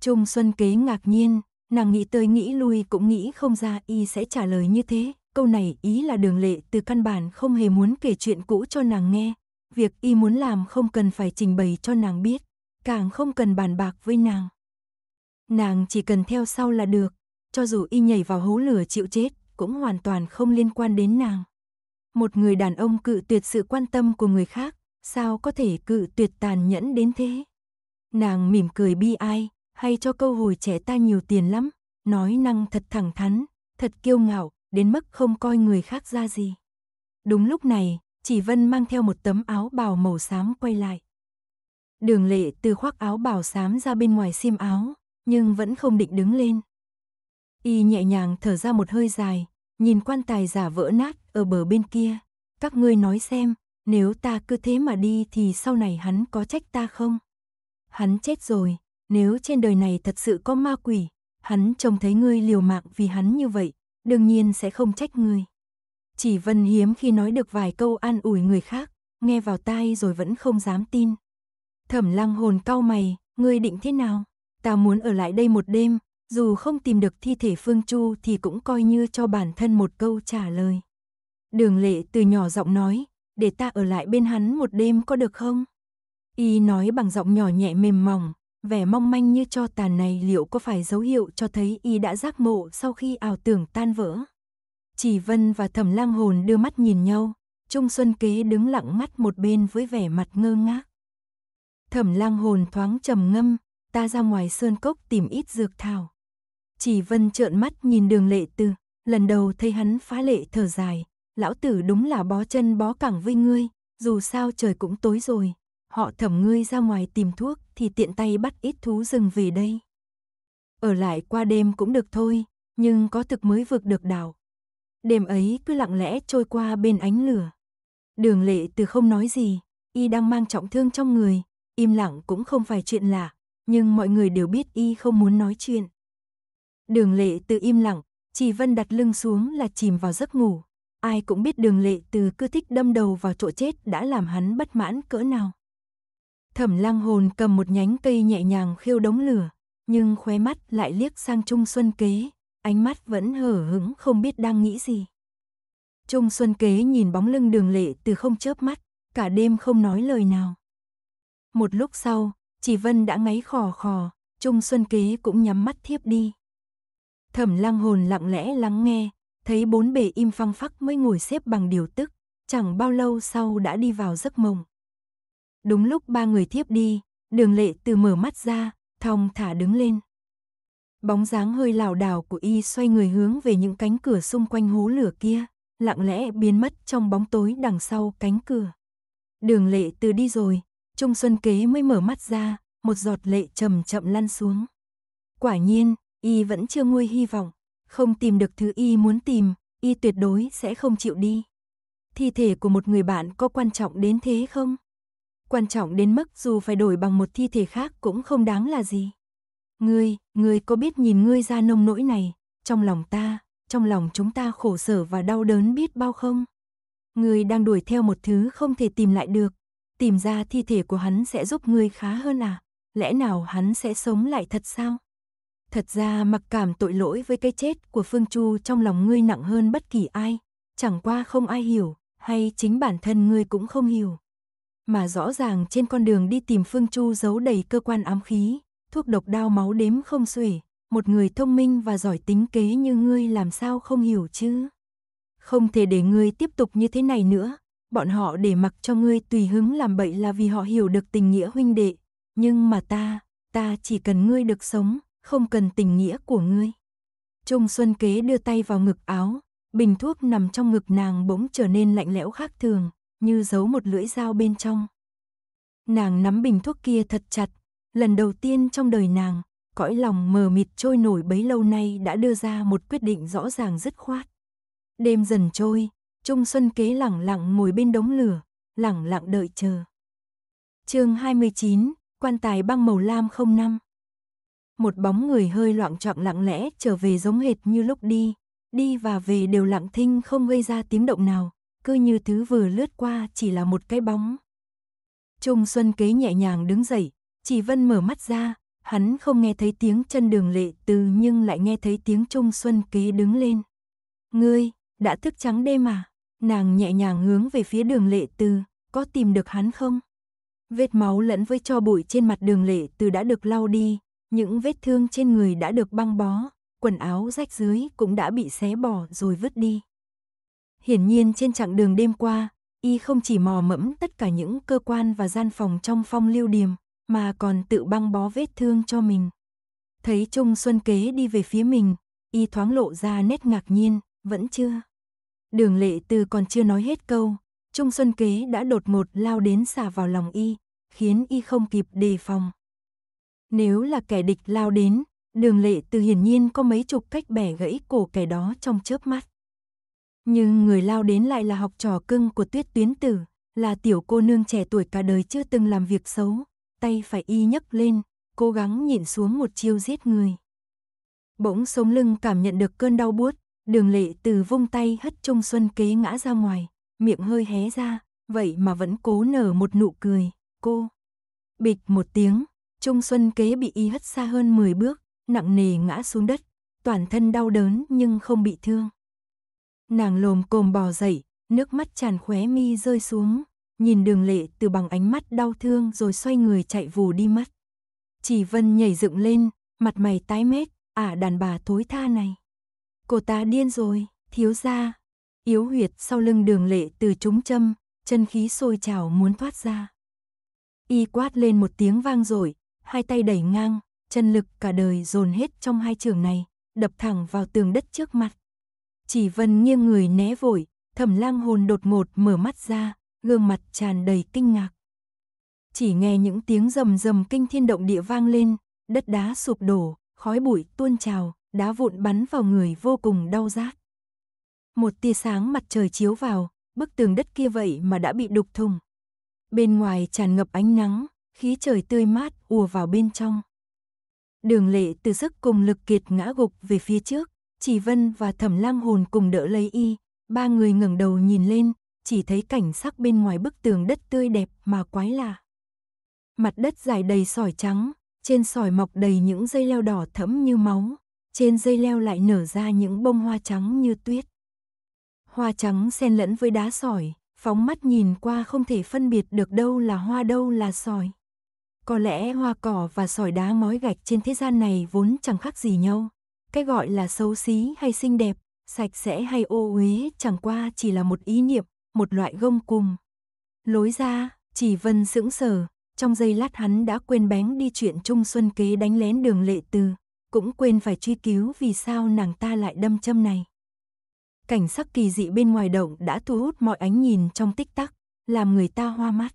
[SPEAKER 1] Trung Xuân Kế ngạc nhiên, nàng nghĩ tới nghĩ lui cũng nghĩ không ra y sẽ trả lời như thế. Câu này ý là đường lệ từ căn bản không hề muốn kể chuyện cũ cho nàng nghe. Việc y muốn làm không cần phải trình bày cho nàng biết, càng không cần bàn bạc với nàng. Nàng chỉ cần theo sau là được, cho dù y nhảy vào hố lửa chịu chết cũng hoàn toàn không liên quan đến nàng. Một người đàn ông cự tuyệt sự quan tâm của người khác, sao có thể cự tuyệt tàn nhẫn đến thế? Nàng mỉm cười bi ai, hay cho câu hồi trẻ ta nhiều tiền lắm, nói năng thật thẳng thắn, thật kiêu ngạo, đến mức không coi người khác ra gì. Đúng lúc này, chỉ Vân mang theo một tấm áo bào màu xám quay lại. Đường lệ từ khoác áo bào xám ra bên ngoài xiêm áo, nhưng vẫn không định đứng lên. Y nhẹ nhàng thở ra một hơi dài, nhìn quan tài giả vỡ nát ở bờ bên kia, các ngươi nói xem, nếu ta cứ thế mà đi thì sau này hắn có trách ta không? Hắn chết rồi, nếu trên đời này thật sự có ma quỷ, hắn trông thấy ngươi liều mạng vì hắn như vậy, đương nhiên sẽ không trách ngươi. Chỉ Vân hiếm khi nói được vài câu an ủi người khác, nghe vào tai rồi vẫn không dám tin. Thẩm Lăng hồn cau mày, ngươi định thế nào? Ta muốn ở lại đây một đêm, dù không tìm được thi thể Phương Chu thì cũng coi như cho bản thân một câu trả lời. Đường lệ từ nhỏ giọng nói, để ta ở lại bên hắn một đêm có được không? Y nói bằng giọng nhỏ nhẹ mềm mỏng, vẻ mong manh như cho tàn này liệu có phải dấu hiệu cho thấy Y đã giác ngộ sau khi ảo tưởng tan vỡ? Chỉ Vân và Thẩm Lang Hồn đưa mắt nhìn nhau, Trung Xuân Kế đứng lặng mắt một bên với vẻ mặt ngơ ngác. Thẩm Lang Hồn thoáng trầm ngâm, ta ra ngoài sơn cốc tìm ít dược thảo. Chỉ Vân trợn mắt nhìn đường lệ tư, lần đầu thấy hắn phá lệ thở dài. Lão tử đúng là bó chân bó cẳng với ngươi, dù sao trời cũng tối rồi. Họ thẩm ngươi ra ngoài tìm thuốc thì tiện tay bắt ít thú rừng về đây. Ở lại qua đêm cũng được thôi, nhưng có thực mới vượt được đảo. Đêm ấy cứ lặng lẽ trôi qua bên ánh lửa. Đường lệ từ không nói gì, y đang mang trọng thương trong người, im lặng cũng không phải chuyện lạ, nhưng mọi người đều biết y không muốn nói chuyện. Đường lệ từ im lặng, chỉ vân đặt lưng xuống là chìm vào giấc ngủ. Ai cũng biết đường lệ từ cứ thích đâm đầu vào chỗ chết đã làm hắn bất mãn cỡ nào. Thẩm lang hồn cầm một nhánh cây nhẹ nhàng khiêu đống lửa, nhưng khóe mắt lại liếc sang Trung Xuân Kế, ánh mắt vẫn hở hững không biết đang nghĩ gì. Trung Xuân Kế nhìn bóng lưng đường lệ từ không chớp mắt, cả đêm không nói lời nào. Một lúc sau, chỉ Vân đã ngáy khò khò, Trung Xuân Kế cũng nhắm mắt thiếp đi. Thẩm lăng hồn lặng lẽ lắng nghe, thấy bốn bề im phăng phắc mới ngồi xếp bằng điều tức, chẳng bao lâu sau đã đi vào giấc mộng. Đúng lúc ba người thiếp đi, đường lệ từ mở mắt ra, thong thả đứng lên. Bóng dáng hơi lảo đảo của y xoay người hướng về những cánh cửa xung quanh hố lửa kia, lặng lẽ biến mất trong bóng tối đằng sau cánh cửa. Đường lệ từ đi rồi, Trung Xuân Kế mới mở mắt ra, một giọt lệ chậm chậm lăn xuống. Quả nhiên, y vẫn chưa nguôi hy vọng, không tìm được thứ y muốn tìm, y tuyệt đối sẽ không chịu đi. Thi thể của một người bạn có quan trọng đến thế không? Quan trọng đến mức dù phải đổi bằng một thi thể khác cũng không đáng là gì. Ngươi, ngươi có biết nhìn ngươi ra nông nỗi này, trong lòng ta, trong lòng chúng ta khổ sở và đau đớn biết bao không? Ngươi đang đuổi theo một thứ không thể tìm lại được, tìm ra thi thể của hắn sẽ giúp ngươi khá hơn à? Lẽ nào hắn sẽ sống lại thật sao? Thật ra mặc cảm tội lỗi với cái chết của Phương Chu trong lòng ngươi nặng hơn bất kỳ ai, chẳng qua không ai hiểu, hay chính bản thân ngươi cũng không hiểu. Mà rõ ràng trên con đường đi tìm Phương Chu giấu đầy cơ quan ám khí, thuốc độc đao máu đếm không xuể, một người thông minh và giỏi tính kế như ngươi làm sao không hiểu chứ. Không thể để ngươi tiếp tục như thế này nữa, bọn họ để mặc cho ngươi tùy hứng làm bậy là vì họ hiểu được tình nghĩa huynh đệ, nhưng mà ta, ta chỉ cần ngươi được sống, không cần tình nghĩa của ngươi. Trung Xuân Kế đưa tay vào ngực áo, bình thuốc nằm trong ngực nàng bỗng trở nên lạnh lẽo khác thường, như giấu một lưỡi dao bên trong. Nàng nắm bình thuốc kia thật chặt, lần đầu tiên trong đời nàng, cõi lòng mờ mịt trôi nổi bấy lâu nay đã đưa ra một quyết định rõ ràng dứt khoát. Đêm dần trôi, Trung Xuân Kế lẳng lặng ngồi bên đống lửa, lẳng lặng đợi chờ. Chương 29, quan tài băng màu lam 05 một bóng người hơi loạn trọng lặng lẽ trở về giống hệt như lúc đi, đi và về đều lặng thinh không gây ra tiếng động nào, cứ như thứ vừa lướt qua chỉ là một cái bóng. Trung Xuân Kế nhẹ nhàng đứng dậy, Chỉ Vân mở mắt ra, hắn không nghe thấy tiếng chân đường lệ từ nhưng lại nghe thấy tiếng Trung Xuân Kế đứng lên. Ngươi, đã thức trắng đêm mà, nàng nhẹ nhàng hướng về phía đường lệ từ, có tìm được hắn không? Vết máu lẫn với cho bụi trên mặt đường lệ từ đã được lau đi, những vết thương trên người đã được băng bó, quần áo rách dưới cũng đã bị xé bỏ rồi vứt đi. Hiển nhiên trên chặng đường đêm qua, y không chỉ mò mẫm tất cả những cơ quan và gian phòng trong phong lưu điềm, mà còn tự băng bó vết thương cho mình. Thấy Trung Xuân Kế đi về phía mình, y thoáng lộ ra nét ngạc nhiên, vẫn chưa. Đường lệ từ còn chưa nói hết câu, Trung Xuân Kế đã đột một lao đến xả vào lòng y, khiến y không kịp đề phòng. Nếu là kẻ địch lao đến, đường lệ từ hiển nhiên có mấy chục cách bẻ gãy cổ kẻ đó trong chớp mắt. Nhưng người lao đến lại là học trò cưng của tuyết tuyến tử, là tiểu cô nương trẻ tuổi cả đời chưa từng làm việc xấu, tay phải y nhấc lên, cố gắng nhịn xuống một chiêu giết người. Bỗng sống lưng cảm nhận được cơn đau buốt, đường lệ từ vung tay hất Trung Xuân kế ngã ra ngoài, miệng hơi hé ra, vậy mà vẫn cố nở một nụ cười, cô. Bịch một tiếng, Trung Xuân Kế bị y hất xa hơn 10 bước, nặng nề ngã xuống đất, toàn thân đau đớn nhưng không bị thương. Nàng lồm cồm bò dậy, nước mắt tràn khóe mi rơi xuống, nhìn đường lệ từ bằng ánh mắt đau thương rồi xoay người chạy vù đi mất. Chỉ Vân nhảy dựng lên, mặt mày tái mét, ả đàn bà thối tha này. Cô ta điên rồi, thiếu ra. Yếu huyệt sau lưng đường lệ từ trúng châm, chân khí sôi trào muốn thoát ra. Y quát lên một tiếng vang rồi, hai tay đẩy ngang, chân lực cả đời dồn hết trong hai trường này, đập thẳng vào tường đất trước mặt. Chỉ Vân nghiêng người né vội, Thẩm Lang hồn đột ngột mở mắt ra, gương mặt tràn đầy kinh ngạc. Chỉ nghe những tiếng rầm rầm kinh thiên động địa vang lên, đất đá sụp đổ, khói bụi tuôn trào, đá vụn bắn vào người vô cùng đau rát. Một tia sáng mặt trời chiếu vào, bức tường đất kia vậy mà đã bị đục thùng. Bên ngoài tràn ngập ánh nắng, khí trời tươi mát ùa vào bên trong. Đường lệ từ sức cùng lực kiệt ngã gục về phía trước, chỉ vân và thẩm lang hồn cùng đỡ lấy y, ba người ngẩng đầu nhìn lên, chỉ thấy cảnh sắc bên ngoài bức tường đất tươi đẹp mà quái lạ. Mặt đất dài đầy sỏi trắng, trên sỏi mọc đầy những dây leo đỏ thẫm như máu, trên dây leo lại nở ra những bông hoa trắng như tuyết. Hoa trắng xen lẫn với đá sỏi, phóng mắt nhìn qua không thể phân biệt được đâu là hoa đâu là sỏi. Có lẽ hoa cỏ và sỏi đá ngói gạch trên thế gian này vốn chẳng khác gì nhau. Cái gọi là xấu xí hay xinh đẹp, sạch sẽ hay ô uế chẳng qua chỉ là một ý niệm, một loại gông cùng. Lối ra, chỉ vân sững sờ, trong giây lát hắn đã quên bén đi chuyện Trung Xuân Kế đánh lén đường lệ từ, cũng quên phải truy cứu vì sao nàng ta lại đâm châm này. Cảnh sắc kỳ dị bên ngoài động đã thu hút mọi ánh nhìn trong tích tắc, làm người ta hoa mắt.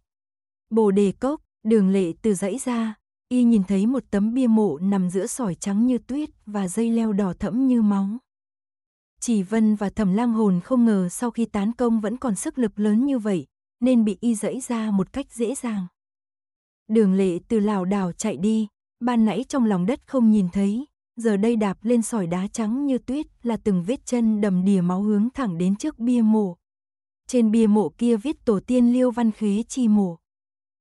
[SPEAKER 1] Bồ đề cốc, Đường lệ từ dãy ra, y nhìn thấy một tấm bia mộ nằm giữa sỏi trắng như tuyết và dây leo đỏ thẫm như máu. Chỉ Vân và Thẩm Lang Hồn không ngờ sau khi tán công vẫn còn sức lực lớn như vậy, nên bị y dẫy ra một cách dễ dàng. Đường lệ từ lào đảo chạy đi, ban nãy trong lòng đất không nhìn thấy, giờ đây đạp lên sỏi đá trắng như tuyết là từng vết chân đầm đìa máu hướng thẳng đến trước bia mộ. Trên bia mộ kia viết tổ tiên Liêu Văn Khế chi mộ.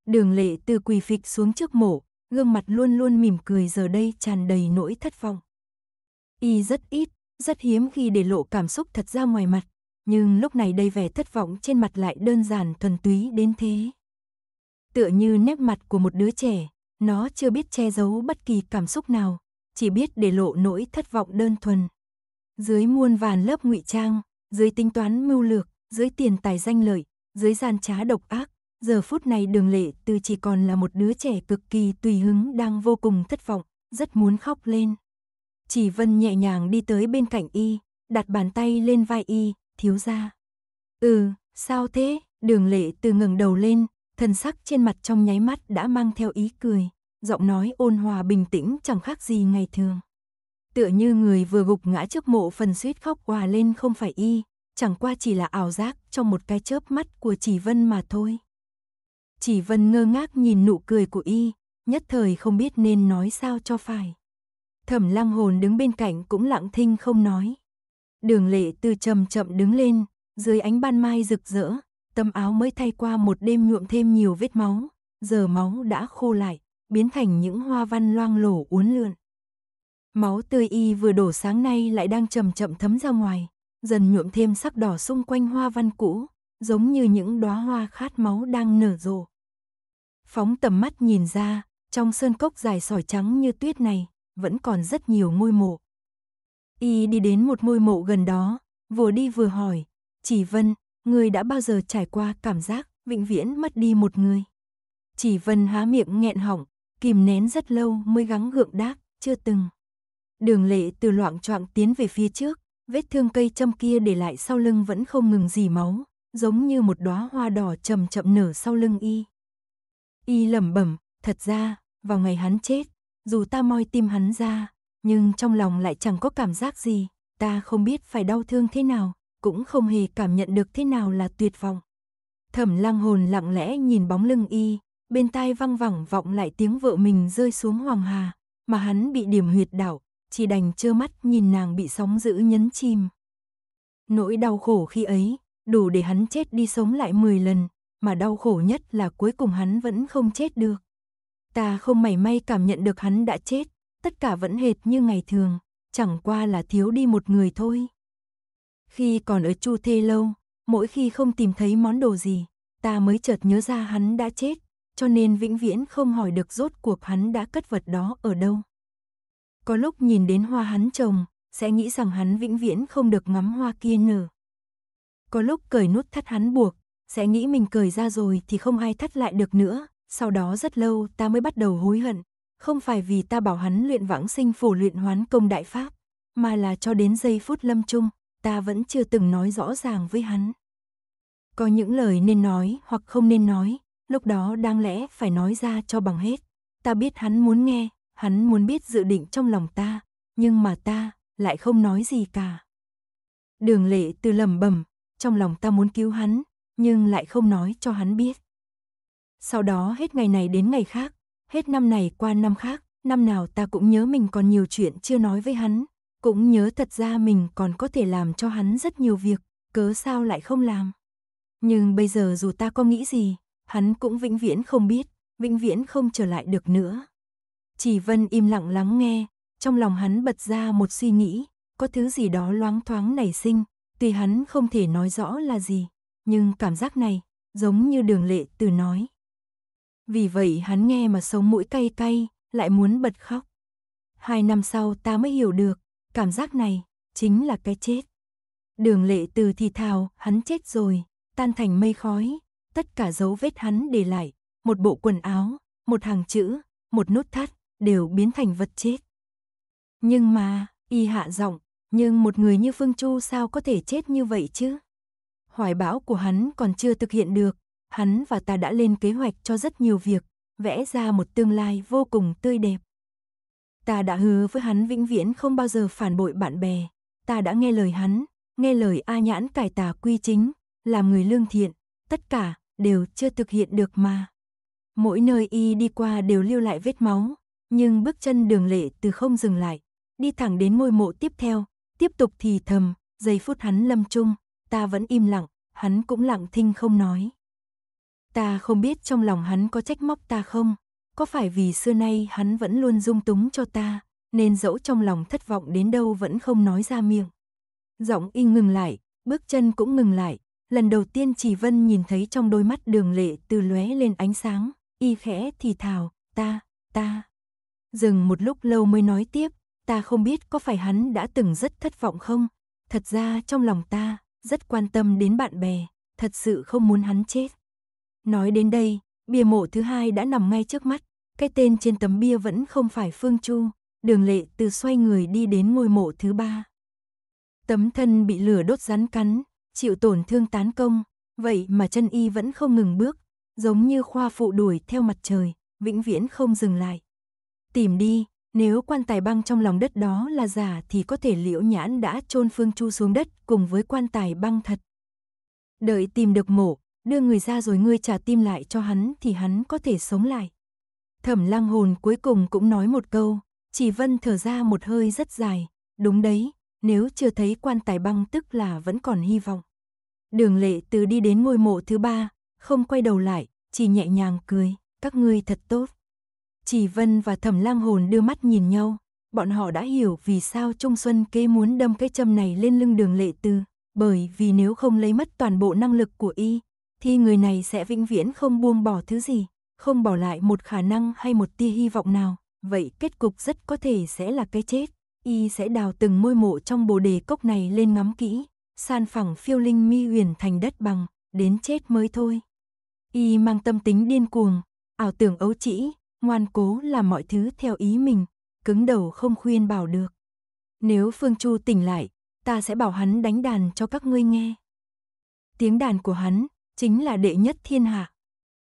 [SPEAKER 1] Đường lệ từ quỳ phịch xuống trước mổ, gương mặt luôn luôn mỉm cười giờ đây tràn đầy nỗi thất vọng. Y rất ít, rất hiếm khi để lộ cảm xúc thật ra ngoài mặt, nhưng lúc này đây vẻ thất vọng trên mặt lại đơn giản thuần túy đến thế. Tựa như nét mặt của một đứa trẻ, nó chưa biết che giấu bất kỳ cảm xúc nào, chỉ biết để lộ nỗi thất vọng đơn thuần. Dưới muôn vàn lớp ngụy trang, dưới tính toán mưu lược, dưới tiền tài danh lợi, dưới gian trá độc ác, Giờ phút này đường lệ từ chỉ còn là một đứa trẻ cực kỳ tùy hứng đang vô cùng thất vọng, rất muốn khóc lên. Chỉ Vân nhẹ nhàng đi tới bên cạnh y, đặt bàn tay lên vai y, thiếu ra. Ừ, sao thế? Đường lệ từ ngẩng đầu lên, thần sắc trên mặt trong nháy mắt đã mang theo ý cười, giọng nói ôn hòa bình tĩnh chẳng khác gì ngày thường. Tựa như người vừa gục ngã trước mộ phần suýt khóc hòa lên không phải y, chẳng qua chỉ là ảo giác trong một cái chớp mắt của chỉ vân mà thôi. Chỉ Vân ngơ ngác nhìn nụ cười của y, nhất thời không biết nên nói sao cho phải. Thẩm Lăng Hồn đứng bên cạnh cũng lặng thinh không nói. Đường Lệ từ chậm chậm đứng lên, dưới ánh ban mai rực rỡ, tấm áo mới thay qua một đêm nhuộm thêm nhiều vết máu, giờ máu đã khô lại, biến thành những hoa văn loang lổ uốn lượn. Máu tươi y vừa đổ sáng nay lại đang chậm chậm thấm ra ngoài, dần nhuộm thêm sắc đỏ xung quanh hoa văn cũ, giống như những đóa hoa khát máu đang nở rộ. Phóng tầm mắt nhìn ra, trong sơn cốc dài sỏi trắng như tuyết này, vẫn còn rất nhiều ngôi mộ. Y đi đến một ngôi mộ gần đó, vừa đi vừa hỏi, chỉ Vân, người đã bao giờ trải qua cảm giác vĩnh viễn mất đi một người? Chỉ Vân há miệng nghẹn họng, kìm nén rất lâu mới gắng gượng đáp, chưa từng. Đường lệ từ loạn choạng tiến về phía trước, vết thương cây châm kia để lại sau lưng vẫn không ngừng dì máu, giống như một đóa hoa đỏ chậm chậm nở sau lưng y. Y lẩm bẩm, thật ra, vào ngày hắn chết, dù ta moi tim hắn ra, nhưng trong lòng lại chẳng có cảm giác gì, ta không biết phải đau thương thế nào, cũng không hề cảm nhận được thế nào là tuyệt vọng. Thẩm lang hồn lặng lẽ nhìn bóng lưng y, bên tai văng vẳng vọng lại tiếng vợ mình rơi xuống hoàng hà, mà hắn bị điểm huyệt đảo, chỉ đành trơ mắt nhìn nàng bị sóng giữ nhấn chìm. Nỗi đau khổ khi ấy, đủ để hắn chết đi sống lại 10 lần, mà đau khổ nhất là cuối cùng hắn vẫn không chết được. Ta không mảy may cảm nhận được hắn đã chết, tất cả vẫn hệt như ngày thường, chẳng qua là thiếu đi một người thôi. Khi còn ở Chu Thê Lâu, mỗi khi không tìm thấy món đồ gì, ta mới chợt nhớ ra hắn đã chết, cho nên vĩnh viễn không hỏi được rốt cuộc hắn đã cất vật đó ở đâu. Có lúc nhìn đến hoa hắn trồng, sẽ nghĩ rằng hắn vĩnh viễn không được ngắm hoa kia nở, có lúc cởi nút thắt hắn buộc, sẽ nghĩ mình cởi ra rồi thì không ai thắt lại được nữa. Sau đó rất lâu ta mới bắt đầu hối hận. Không phải vì ta bảo hắn luyện vãng sinh phổ luyện hoán công đại pháp, mà là cho đến giây phút lâm chung, ta vẫn chưa từng nói rõ ràng với hắn. Có những lời nên nói hoặc không nên nói, lúc đó đáng lẽ phải nói ra cho bằng hết. Ta biết hắn muốn nghe, hắn muốn biết dự định trong lòng ta, nhưng mà ta lại không nói gì cả. Đường lệ từ lầm bầm, trong lòng ta muốn cứu hắn, nhưng lại không nói cho hắn biết. Sau đó hết ngày này đến ngày khác, hết năm này qua năm khác, năm nào ta cũng nhớ mình còn nhiều chuyện chưa nói với hắn, cũng nhớ thật ra mình còn có thể làm cho hắn rất nhiều việc, cớ sao lại không làm. Nhưng bây giờ dù ta có nghĩ gì, hắn cũng vĩnh viễn không biết, vĩnh viễn không trở lại được nữa. Chỉ Vân im lặng lắng nghe, trong lòng hắn bật ra một suy nghĩ, có thứ gì đó loáng thoáng nảy sinh, Tuy hắn không thể nói rõ là gì, nhưng cảm giác này giống như đường lệ từ nói. Vì vậy hắn nghe mà sống mũi cay cay, lại muốn bật khóc. Hai năm sau ta mới hiểu được, cảm giác này chính là cái chết. Đường lệ từ thì thào, hắn chết rồi, tan thành mây khói, tất cả dấu vết hắn để lại, một bộ quần áo, một hàng chữ, một nút thắt, đều biến thành vật chết. Nhưng mà, y hạ giọng, nhưng một người như Phương Chu sao có thể chết như vậy chứ? Hoài bão của hắn còn chưa thực hiện được, hắn và ta đã lên kế hoạch cho rất nhiều việc, vẽ ra một tương lai vô cùng tươi đẹp. Ta đã hứa với hắn vĩnh viễn không bao giờ phản bội bạn bè, ta đã nghe lời hắn, nghe lời A Nhãn cải tà quy chính, làm người lương thiện, tất cả đều chưa thực hiện được mà. Mỗi nơi y đi qua đều lưu lại vết máu, nhưng bước chân đường lệ từ không dừng lại, đi thẳng đến ngôi mộ tiếp theo, tiếp tục thì thầm, giây phút hắn lâm chung, ta vẫn im lặng, hắn cũng lặng thinh không nói. Ta không biết trong lòng hắn có trách móc ta không, có phải vì xưa nay hắn vẫn luôn dung túng cho ta, nên dẫu trong lòng thất vọng đến đâu vẫn không nói ra miệng. Giọng y ngừng lại, bước chân cũng ngừng lại, lần đầu tiên chỉ Vân nhìn thấy trong đôi mắt đường lệ từ lóe lên ánh sáng, y khẽ thì thào, ta, ta. Dừng một lúc lâu mới nói tiếp, ta không biết có phải hắn đã từng rất thất vọng không? Thật ra trong lòng ta, rất quan tâm đến bạn bè, thật sự không muốn hắn chết. Nói đến đây, bia mộ thứ hai đã nằm ngay trước mắt, cái tên trên tấm bia vẫn không phải Phương Chu, đường lệ từ xoay người đi đến ngôi mộ thứ ba. Tấm thân bị lửa đốt rắn cắn, chịu tổn thương tán công, vậy mà chân y vẫn không ngừng bước, giống như khoa phụ đuổi theo mặt trời, vĩnh viễn không dừng lại. Tìm đi, nếu quan tài băng trong lòng đất đó là giả thì có thể liễu nhãn đã chôn Phương Chu xuống đất cùng với quan tài băng thật. Đợi tìm được mổ, đưa người ra rồi ngươi trả tim lại cho hắn thì hắn có thể sống lại. Thẩm lang hồn cuối cùng cũng nói một câu, chỉ vân thở ra một hơi rất dài, đúng đấy, nếu chưa thấy quan tài băng tức là vẫn còn hy vọng. Đường lệ từ đi đến ngôi mộ thứ ba, không quay đầu lại, chỉ nhẹ nhàng cười, các ngươi thật tốt. Chỉ Vân và Thẩm Lang Hồn đưa mắt nhìn nhau, bọn họ đã hiểu vì sao Trung Xuân Kế muốn đâm cái châm này lên lưng Đường Lệ Tư, bởi vì nếu không lấy mất toàn bộ năng lực của y, thì người này sẽ vĩnh viễn không buông bỏ thứ gì, không bỏ lại một khả năng hay một tia hy vọng nào, vậy kết cục rất có thể sẽ là cái chết. Y sẽ đào từng môi mộ trong bồ đề cốc này lên ngắm kỹ, san phẳng phiêu linh mi huyền thành đất bằng, đến chết mới thôi. Y mang tâm tính điên cuồng, ảo tưởng ấu trĩ, ngoan cố làm mọi thứ theo ý mình, cứng đầu không khuyên bảo được. Nếu Phương Chu tỉnh lại, ta sẽ bảo hắn đánh đàn cho các ngươi nghe. Tiếng đàn của hắn chính là đệ nhất thiên hạ.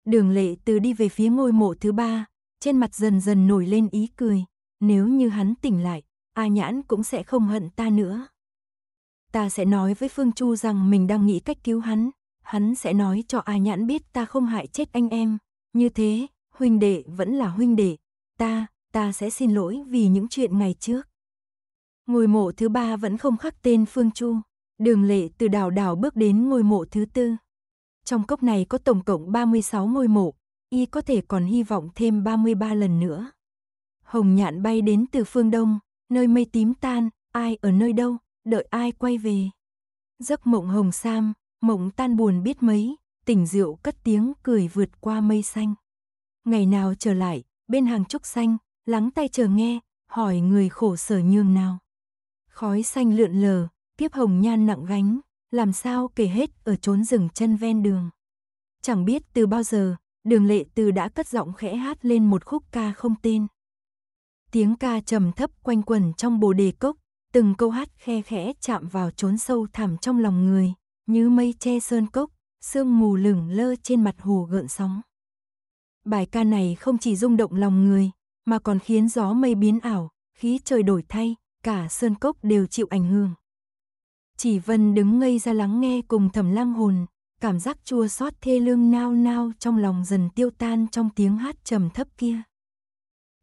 [SPEAKER 1] Đường lệ từ đi về phía ngôi mộ thứ ba, trên mặt dần dần nổi lên ý cười. Nếu như hắn tỉnh lại, A Nhãn cũng sẽ không hận ta nữa. Ta sẽ nói với Phương Chu rằng mình đang nghĩ cách cứu hắn. Hắn sẽ nói cho A Nhãn biết ta không hại chết anh em. Như thế, huynh đệ vẫn là huynh đệ, ta, ta sẽ xin lỗi vì những chuyện ngày trước. Ngôi mộ thứ ba vẫn không khắc tên Phương Chu, đường lệ từ đảo đảo bước đến ngôi mộ thứ tư. Trong cốc này có tổng cộng 36 ngôi mộ, y có thể còn hy vọng thêm 33 lần nữa. Hồng nhạn bay đến từ phương đông, nơi mây tím tan, ai ở nơi đâu, đợi ai quay về. Giấc mộng hồng sam, mộng tan buồn biết mấy, tỉnh rượu cất tiếng cười vượt qua mây xanh ngày nào trở lại, bên hàng trúc xanh, lắng tay chờ nghe, hỏi người khổ sở nhường nào. Khói xanh lượn lờ, tiếp hồng nhan nặng gánh, làm sao kể hết ở trốn rừng chân ven đường. Chẳng biết từ bao giờ, đường lệ từ đã cất giọng khẽ hát lên một khúc ca không tên. Tiếng ca trầm thấp quanh quần trong bồ đề cốc, từng câu hát khe khẽ chạm vào trốn sâu thẳm trong lòng người, như mây che sơn cốc, sương mù lửng lơ trên mặt hồ gợn sóng. Bài ca này không chỉ rung động lòng người, mà còn khiến gió mây biến ảo, khí trời đổi thay, cả sơn cốc đều chịu ảnh hưởng. Chỉ Vân đứng ngây ra lắng nghe cùng thầm lăng hồn, cảm giác chua xót thê lương nao nao trong lòng dần tiêu tan trong tiếng hát trầm thấp kia.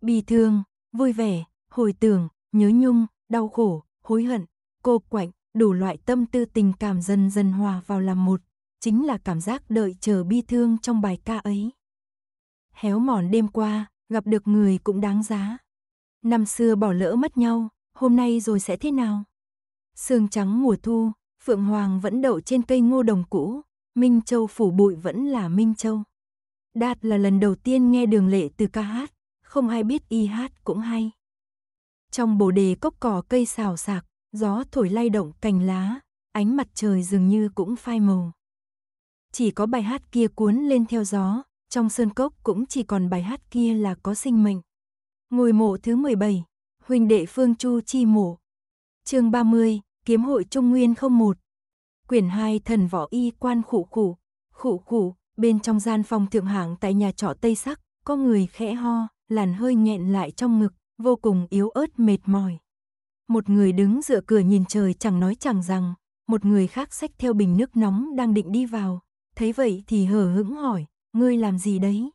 [SPEAKER 1] Bi thương, vui vẻ, hồi tưởng, nhớ nhung, đau khổ, hối hận, cô quạnh, đủ loại tâm tư tình cảm dần dần hòa vào làm một, chính là cảm giác đợi chờ bi thương trong bài ca ấy héo mòn đêm qua, gặp được người cũng đáng giá. Năm xưa bỏ lỡ mất nhau, hôm nay rồi sẽ thế nào? Sương trắng mùa thu, Phượng Hoàng vẫn đậu trên cây ngô đồng cũ, Minh Châu phủ bụi vẫn là Minh Châu. Đạt là lần đầu tiên nghe đường lệ từ ca hát, không ai biết y hát cũng hay. Trong bồ đề cốc cỏ cây xào sạc, gió thổi lay động cành lá, ánh mặt trời dường như cũng phai màu. Chỉ có bài hát kia cuốn lên theo gió, trong sơn cốc cũng chỉ còn bài hát kia là có sinh mệnh. ngôi mộ thứ 17, huynh đệ Phương Chu chi mộ. Chương 30, Kiếm hội Trung Nguyên 01. Quyển 2 Thần võ y quan khủ khủ, khủ khủ, bên trong gian phòng thượng hạng tại nhà trọ Tây Sắc, có người khẽ ho, làn hơi nghẹn lại trong ngực, vô cùng yếu ớt mệt mỏi. Một người đứng dựa cửa nhìn trời chẳng nói chẳng rằng, một người khác xách theo bình nước nóng đang định đi vào, thấy vậy thì hờ hững hỏi, ngươi làm gì đấy?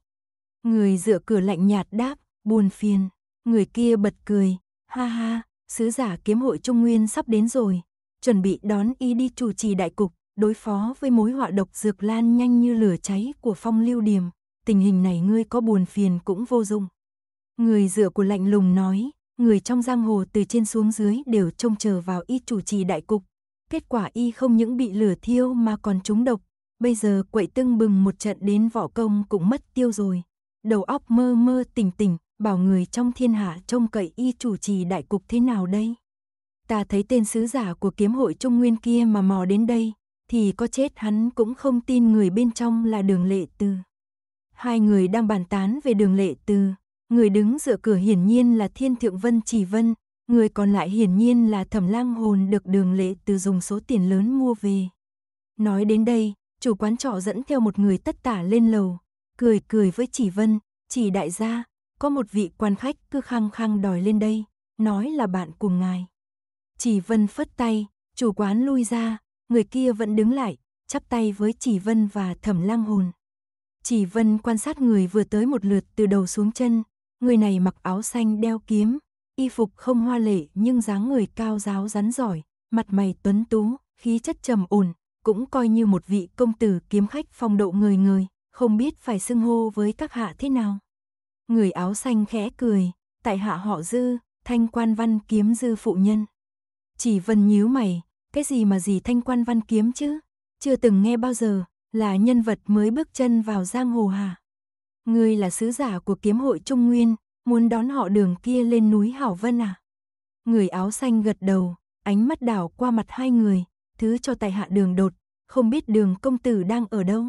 [SPEAKER 1] Người dựa cửa lạnh nhạt đáp, buồn phiền. Người kia bật cười, ha ha, sứ giả kiếm hội Trung Nguyên sắp đến rồi. Chuẩn bị đón y đi chủ trì đại cục, đối phó với mối họa độc dược lan nhanh như lửa cháy của phong lưu điềm Tình hình này ngươi có buồn phiền cũng vô dụng. Người dựa của lạnh lùng nói, người trong giang hồ từ trên xuống dưới đều trông chờ vào y chủ trì đại cục. Kết quả y không những bị lửa thiêu mà còn trúng độc Bây giờ quậy tưng bừng một trận đến võ công cũng mất tiêu rồi. Đầu óc mơ mơ tỉnh tỉnh, bảo người trong thiên hạ trông cậy y chủ trì đại cục thế nào đây? Ta thấy tên sứ giả của kiếm hội Trung Nguyên kia mà mò đến đây, thì có chết hắn cũng không tin người bên trong là đường lệ tư. Hai người đang bàn tán về đường lệ tư, người đứng dựa cửa hiển nhiên là Thiên Thượng Vân trì Vân, người còn lại hiển nhiên là Thẩm Lang Hồn được đường lệ tư dùng số tiền lớn mua về. Nói đến đây, chủ quán trọ dẫn theo một người tất tả lên lầu, cười cười với chỉ Vân, chỉ đại gia, có một vị quan khách cứ khăng khăng đòi lên đây, nói là bạn cùng ngài. Chỉ Vân phất tay, chủ quán lui ra, người kia vẫn đứng lại, chắp tay với Chỉ Vân và Thẩm Lang Hồn. Chỉ Vân quan sát người vừa tới một lượt từ đầu xuống chân, người này mặc áo xanh đeo kiếm, y phục không hoa lệ nhưng dáng người cao giáo rắn giỏi, mặt mày tuấn tú, khí chất trầm ổn, cũng coi như một vị công tử kiếm khách phong độ người người, không biết phải xưng hô với các hạ thế nào. Người áo xanh khẽ cười, tại hạ họ dư, thanh quan văn kiếm dư phụ nhân. Chỉ vân nhíu mày, cái gì mà gì thanh quan văn kiếm chứ, chưa từng nghe bao giờ, là nhân vật mới bước chân vào giang hồ hà. Ngươi là sứ giả của kiếm hội Trung Nguyên, muốn đón họ đường kia lên núi Hảo Vân à? Người áo xanh gật đầu, ánh mắt đảo qua mặt hai người, thứ cho tại hạ đường đột không biết đường công tử đang ở đâu.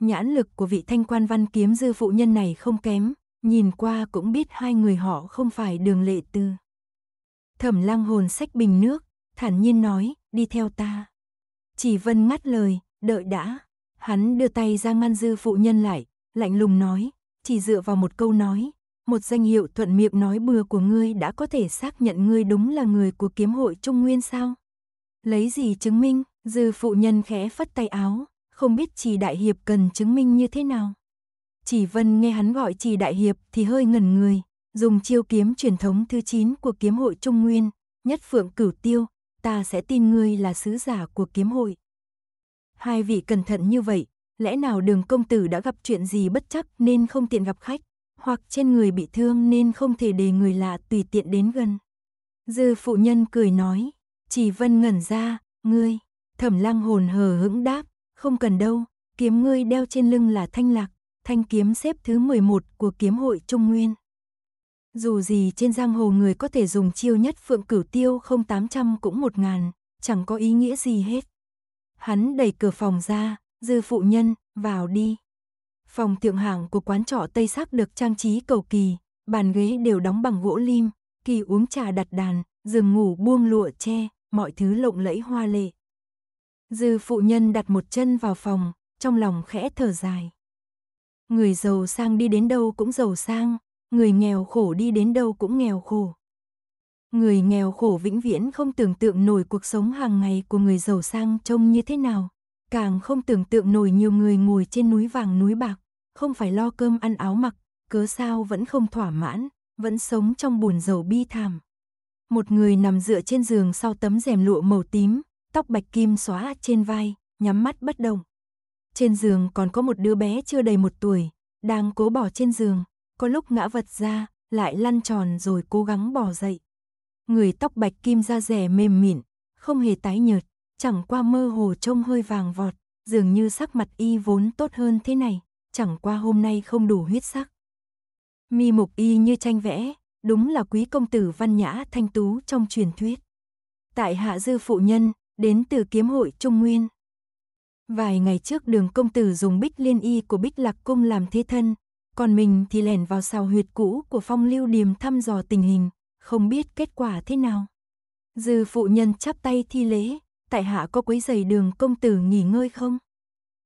[SPEAKER 1] Nhãn lực của vị thanh quan văn kiếm dư phụ nhân này không kém, nhìn qua cũng biết hai người họ không phải đường lệ tư. Thẩm lang hồn sách bình nước, thản nhiên nói, đi theo ta. Chỉ vân ngắt lời, đợi đã. Hắn đưa tay ra ngăn dư phụ nhân lại, lạnh lùng nói, chỉ dựa vào một câu nói, một danh hiệu thuận miệng nói bừa của ngươi đã có thể xác nhận ngươi đúng là người của kiếm hội Trung Nguyên sao? Lấy gì chứng minh? Dư phụ nhân khẽ phất tay áo, không biết Trì Đại Hiệp cần chứng minh như thế nào. Chỉ Vân nghe hắn gọi Trì Đại Hiệp thì hơi ngẩn người, dùng chiêu kiếm truyền thống thứ 9 của kiếm hội Trung Nguyên, nhất phượng cửu tiêu, ta sẽ tin ngươi là sứ giả của kiếm hội. Hai vị cẩn thận như vậy, lẽ nào đường công tử đã gặp chuyện gì bất chắc nên không tiện gặp khách, hoặc trên người bị thương nên không thể để người lạ tùy tiện đến gần. Dư phụ nhân cười nói, Chỉ Vân ngẩn ra, ngươi. Thẩm Lang hồn hờ hững đáp, không cần đâu, kiếm ngươi đeo trên lưng là thanh lạc, thanh kiếm xếp thứ 11 của kiếm hội Trung Nguyên. Dù gì trên giang hồ người có thể dùng chiêu nhất phượng cửu tiêu không 0800 cũng một ngàn, chẳng có ý nghĩa gì hết. Hắn đẩy cửa phòng ra, dư phụ nhân, vào đi. Phòng thượng hạng của quán trọ Tây Sắc được trang trí cầu kỳ, bàn ghế đều đóng bằng gỗ lim, kỳ uống trà đặt đàn, giường ngủ buông lụa tre, mọi thứ lộng lẫy hoa lệ. Dư phụ nhân đặt một chân vào phòng, trong lòng khẽ thở dài. Người giàu sang đi đến đâu cũng giàu sang, người nghèo khổ đi đến đâu cũng nghèo khổ. Người nghèo khổ vĩnh viễn không tưởng tượng nổi cuộc sống hàng ngày của người giàu sang trông như thế nào, càng không tưởng tượng nổi nhiều người ngồi trên núi vàng núi bạc, không phải lo cơm ăn áo mặc, cớ sao vẫn không thỏa mãn, vẫn sống trong buồn giàu bi thảm. Một người nằm dựa trên giường sau tấm rèm lụa màu tím, tóc bạch kim xóa trên vai, nhắm mắt bất động. Trên giường còn có một đứa bé chưa đầy một tuổi, đang cố bỏ trên giường, có lúc ngã vật ra, lại lăn tròn rồi cố gắng bỏ dậy. Người tóc bạch kim da rẻ mềm mịn, không hề tái nhợt, chẳng qua mơ hồ trông hơi vàng vọt, dường như sắc mặt y vốn tốt hơn thế này, chẳng qua hôm nay không đủ huyết sắc. Mi mục y như tranh vẽ, đúng là quý công tử văn nhã thanh tú trong truyền thuyết. Tại hạ dư phụ nhân, đến từ kiếm hội Trung Nguyên. Vài ngày trước đường công tử dùng bích liên y của bích lạc cung làm thế thân, còn mình thì lẻn vào sào huyệt cũ của phong lưu điềm thăm dò tình hình, không biết kết quả thế nào. Dư phụ nhân chắp tay thi lễ, tại hạ có quấy giày đường công tử nghỉ ngơi không?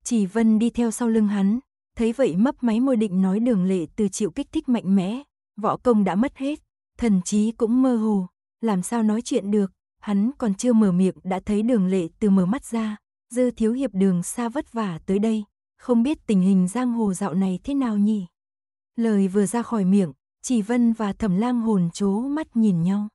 [SPEAKER 1] Chỉ vân đi theo sau lưng hắn, thấy vậy mấp máy môi định nói đường lệ từ chịu kích thích mạnh mẽ, võ công đã mất hết, thần trí cũng mơ hồ, làm sao nói chuyện được, hắn còn chưa mở miệng đã thấy đường lệ từ mở mắt ra, dư thiếu hiệp đường xa vất vả tới đây, không biết tình hình giang hồ dạo này thế nào nhỉ? Lời vừa ra khỏi miệng, chỉ vân và thẩm lang hồn chố mắt nhìn nhau.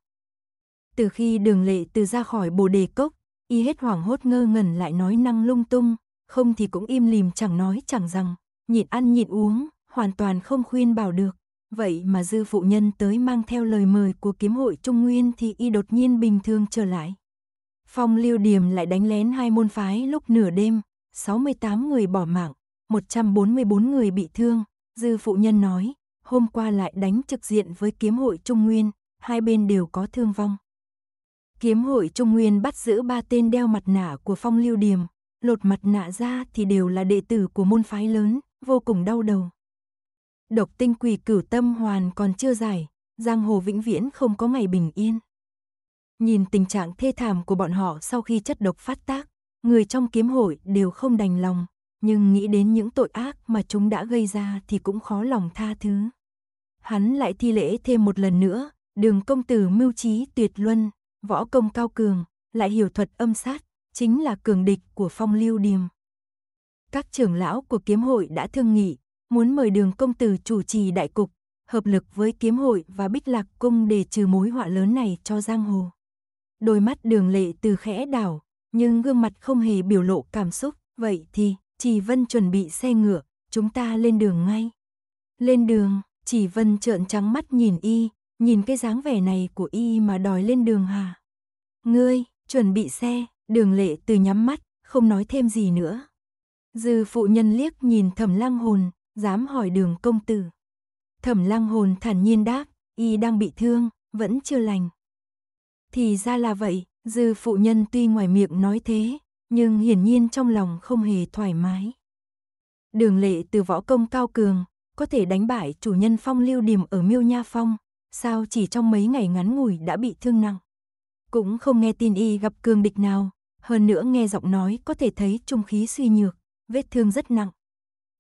[SPEAKER 1] Từ khi đường lệ từ ra khỏi bồ đề cốc, y hết hoảng hốt ngơ ngẩn lại nói năng lung tung, không thì cũng im lìm chẳng nói chẳng rằng, nhịn ăn nhịn uống, hoàn toàn không khuyên bảo được. Vậy mà dư phụ nhân tới mang theo lời mời của kiếm hội Trung Nguyên thì y đột nhiên bình thường trở lại. Phong lưu điểm lại đánh lén hai môn phái lúc nửa đêm, 68 người bỏ mạng, 144 người bị thương. Dư phụ nhân nói, hôm qua lại đánh trực diện với kiếm hội Trung Nguyên, hai bên đều có thương vong. Kiếm hội Trung Nguyên bắt giữ ba tên đeo mặt nạ của phong lưu điểm, lột mặt nạ ra thì đều là đệ tử của môn phái lớn, vô cùng đau đầu. Độc tinh quỷ cửu tâm hoàn còn chưa giải, giang hồ vĩnh viễn không có ngày bình yên. Nhìn tình trạng thê thảm của bọn họ sau khi chất độc phát tác, người trong kiếm hội đều không đành lòng, nhưng nghĩ đến những tội ác mà chúng đã gây ra thì cũng khó lòng tha thứ. Hắn lại thi lễ thêm một lần nữa, đường công tử mưu trí tuyệt luân, võ công cao cường, lại hiểu thuật âm sát, chính là cường địch của phong lưu điềm. Các trưởng lão của kiếm hội đã thương nghị, muốn mời đường công tử chủ trì đại cục, hợp lực với kiếm hội và bích lạc cung để trừ mối họa lớn này cho giang hồ. Đôi mắt đường lệ từ khẽ đảo, nhưng gương mặt không hề biểu lộ cảm xúc, vậy thì, chỉ vân chuẩn bị xe ngựa, chúng ta lên đường ngay. Lên đường, chỉ vân trợn trắng mắt nhìn y, nhìn cái dáng vẻ này của y mà đòi lên đường hả? Ngươi, chuẩn bị xe, đường lệ từ nhắm mắt, không nói thêm gì nữa. Dư phụ nhân liếc nhìn thầm lang hồn, dám hỏi đường công tử. Thẩm lăng hồn thản nhiên đáp, y đang bị thương, vẫn chưa lành. Thì ra là vậy, dư phụ nhân tuy ngoài miệng nói thế, nhưng hiển nhiên trong lòng không hề thoải mái. Đường lệ từ võ công cao cường, có thể đánh bại chủ nhân phong lưu điểm ở miêu nha phong, sao chỉ trong mấy ngày ngắn ngủi đã bị thương nặng. Cũng không nghe tin y gặp cường địch nào, hơn nữa nghe giọng nói có thể thấy trung khí suy nhược, vết thương rất nặng.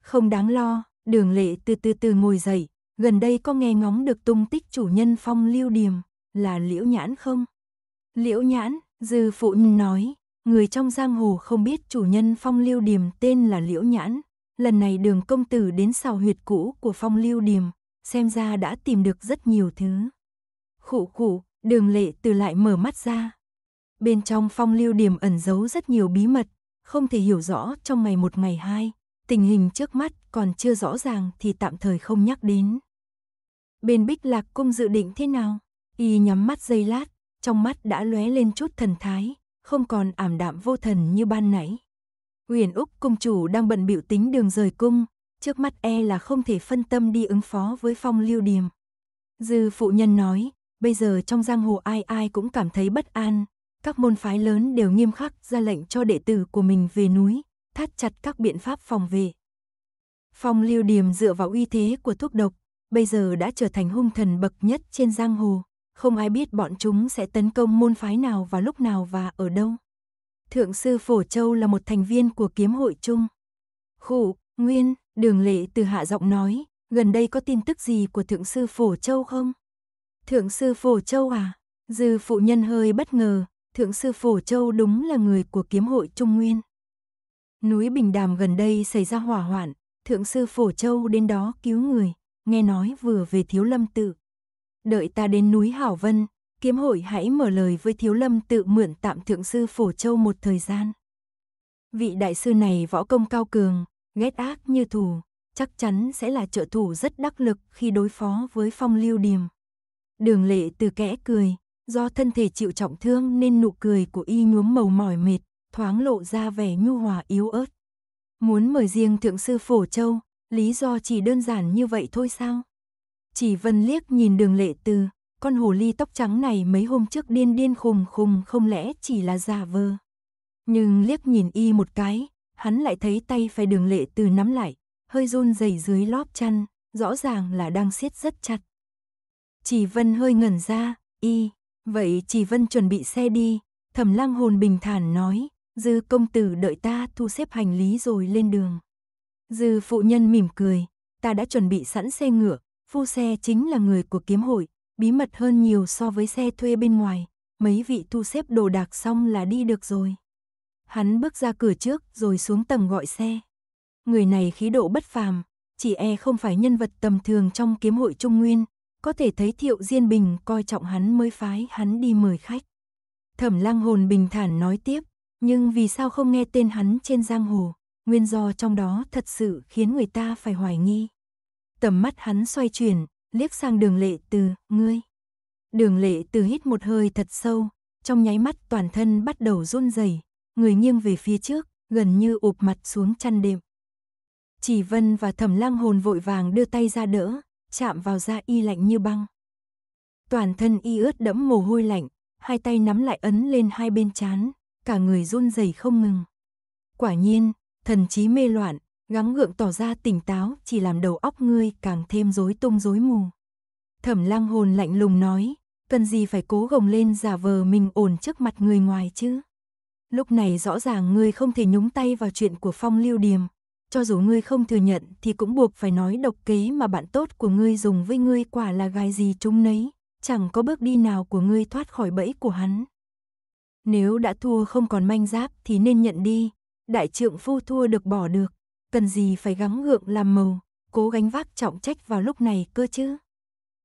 [SPEAKER 1] Không đáng lo, đường lệ từ từ từ ngồi dậy, gần đây có nghe ngóng được tung tích chủ nhân phong lưu điềm, là liễu nhãn không? Liễu nhãn, dư phụ nhân nói, người trong giang hồ không biết chủ nhân phong lưu điềm tên là liễu nhãn. Lần này đường công tử đến xào huyệt cũ của phong lưu điềm, xem ra đã tìm được rất nhiều thứ. Khụ khụ, đường lệ từ lại mở mắt ra. Bên trong phong lưu điểm ẩn giấu rất nhiều bí mật, không thể hiểu rõ trong ngày một ngày hai, tình hình trước mắt còn chưa rõ ràng thì tạm thời không nhắc đến. Bên Bích Lạc Cung dự định thế nào? Y nhắm mắt giây lát, trong mắt đã lóe lên chút thần thái, không còn ảm đạm vô thần như ban nãy. Huyền Úc cung chủ đang bận biểu tính đường rời cung, trước mắt e là không thể phân tâm đi ứng phó với phong lưu điềm. Dư phụ nhân nói, bây giờ trong giang hồ ai ai cũng cảm thấy bất an, các môn phái lớn đều nghiêm khắc ra lệnh cho đệ tử của mình về núi, thắt chặt các biện pháp phòng vệ. Phong Lưu Điềm dựa vào uy thế của thuốc độc, bây giờ đã trở thành hung thần bậc nhất trên giang hồ, không ai biết bọn chúng sẽ tấn công môn phái nào vào lúc nào và ở đâu. Thượng sư Phổ Châu là một thành viên của kiếm hội chung. Khủ, Nguyên, Đường Lệ từ hạ giọng nói, gần đây có tin tức gì của Thượng sư Phổ Châu không? Thượng sư Phổ Châu à? Dư phụ nhân hơi bất ngờ, Thượng sư Phổ Châu đúng là người của kiếm hội Trung Nguyên. Núi Bình Đàm gần đây xảy ra hỏa hoạn, Thượng sư Phổ Châu đến đó cứu người, nghe nói vừa về Thiếu Lâm Tự. Đợi ta đến núi Hảo Vân, kiếm hội hãy mở lời với Thiếu Lâm Tự mượn tạm Thượng sư Phổ Châu một thời gian. Vị đại sư này võ công cao cường, ghét ác như thù, chắc chắn sẽ là trợ thủ rất đắc lực khi đối phó với phong lưu điềm. Đường lệ từ kẽ cười, do thân thể chịu trọng thương nên nụ cười của y nhuốm màu mỏi mệt, thoáng lộ ra vẻ nhu hòa yếu ớt. Muốn mời riêng thượng sư Phổ Châu, lý do chỉ đơn giản như vậy thôi sao? Chỉ vân liếc nhìn đường lệ từ, con hồ ly tóc trắng này mấy hôm trước điên điên khùng khùng không lẽ chỉ là giả vờ. Nhưng liếc nhìn y một cái, hắn lại thấy tay phải đường lệ từ nắm lại, hơi run rẩy dưới lóp chăn, rõ ràng là đang siết rất chặt. Chỉ vân hơi ngẩn ra, y, vậy chỉ vân chuẩn bị xe đi, thẩm lăng hồn bình thản nói, Dư công tử đợi ta thu xếp hành lý rồi lên đường. Dư phụ nhân mỉm cười, ta đã chuẩn bị sẵn xe ngựa, phu xe chính là người của kiếm hội, bí mật hơn nhiều so với xe thuê bên ngoài, mấy vị thu xếp đồ đạc xong là đi được rồi. Hắn bước ra cửa trước rồi xuống tầng gọi xe. Người này khí độ bất phàm, chỉ e không phải nhân vật tầm thường trong kiếm hội Trung Nguyên, có thể thấy Thiệu Diên Bình coi trọng hắn mới phái hắn đi mời khách. Thẩm lang Hồn bình thản nói tiếp, nhưng vì sao không nghe tên hắn trên giang hồ, nguyên do trong đó thật sự khiến người ta phải hoài nghi. Tầm mắt hắn xoay chuyển, liếc sang đường lệ từ, ngươi. Đường lệ từ hít một hơi thật sâu, trong nháy mắt toàn thân bắt đầu run rẩy, người nghiêng về phía trước, gần như ụp mặt xuống chăn đệm. Chỉ Vân và Thẩm lang Hồn vội vàng đưa tay ra đỡ, chạm vào da y lạnh như băng. Toàn thân y ướt đẫm mồ hôi lạnh, hai tay nắm lại ấn lên hai bên chán cả người run rẩy không ngừng. Quả nhiên, thần trí mê loạn, gắng gượng tỏ ra tỉnh táo chỉ làm đầu óc ngươi càng thêm rối tung rối mù. Thẩm lăng hồn lạnh lùng nói, cần gì phải cố gồng lên giả vờ mình ổn trước mặt người ngoài chứ. Lúc này rõ ràng ngươi không thể nhúng tay vào chuyện của phong lưu điềm. Cho dù ngươi không thừa nhận thì cũng buộc phải nói độc kế mà bạn tốt của ngươi dùng với ngươi quả là gai gì chúng nấy. Chẳng có bước đi nào của ngươi thoát khỏi bẫy của hắn. Nếu đã thua không còn manh giáp thì nên nhận đi. Đại trượng phu thua được bỏ được. Cần gì phải gắng gượng làm màu, cố gánh vác trọng trách vào lúc này cơ chứ.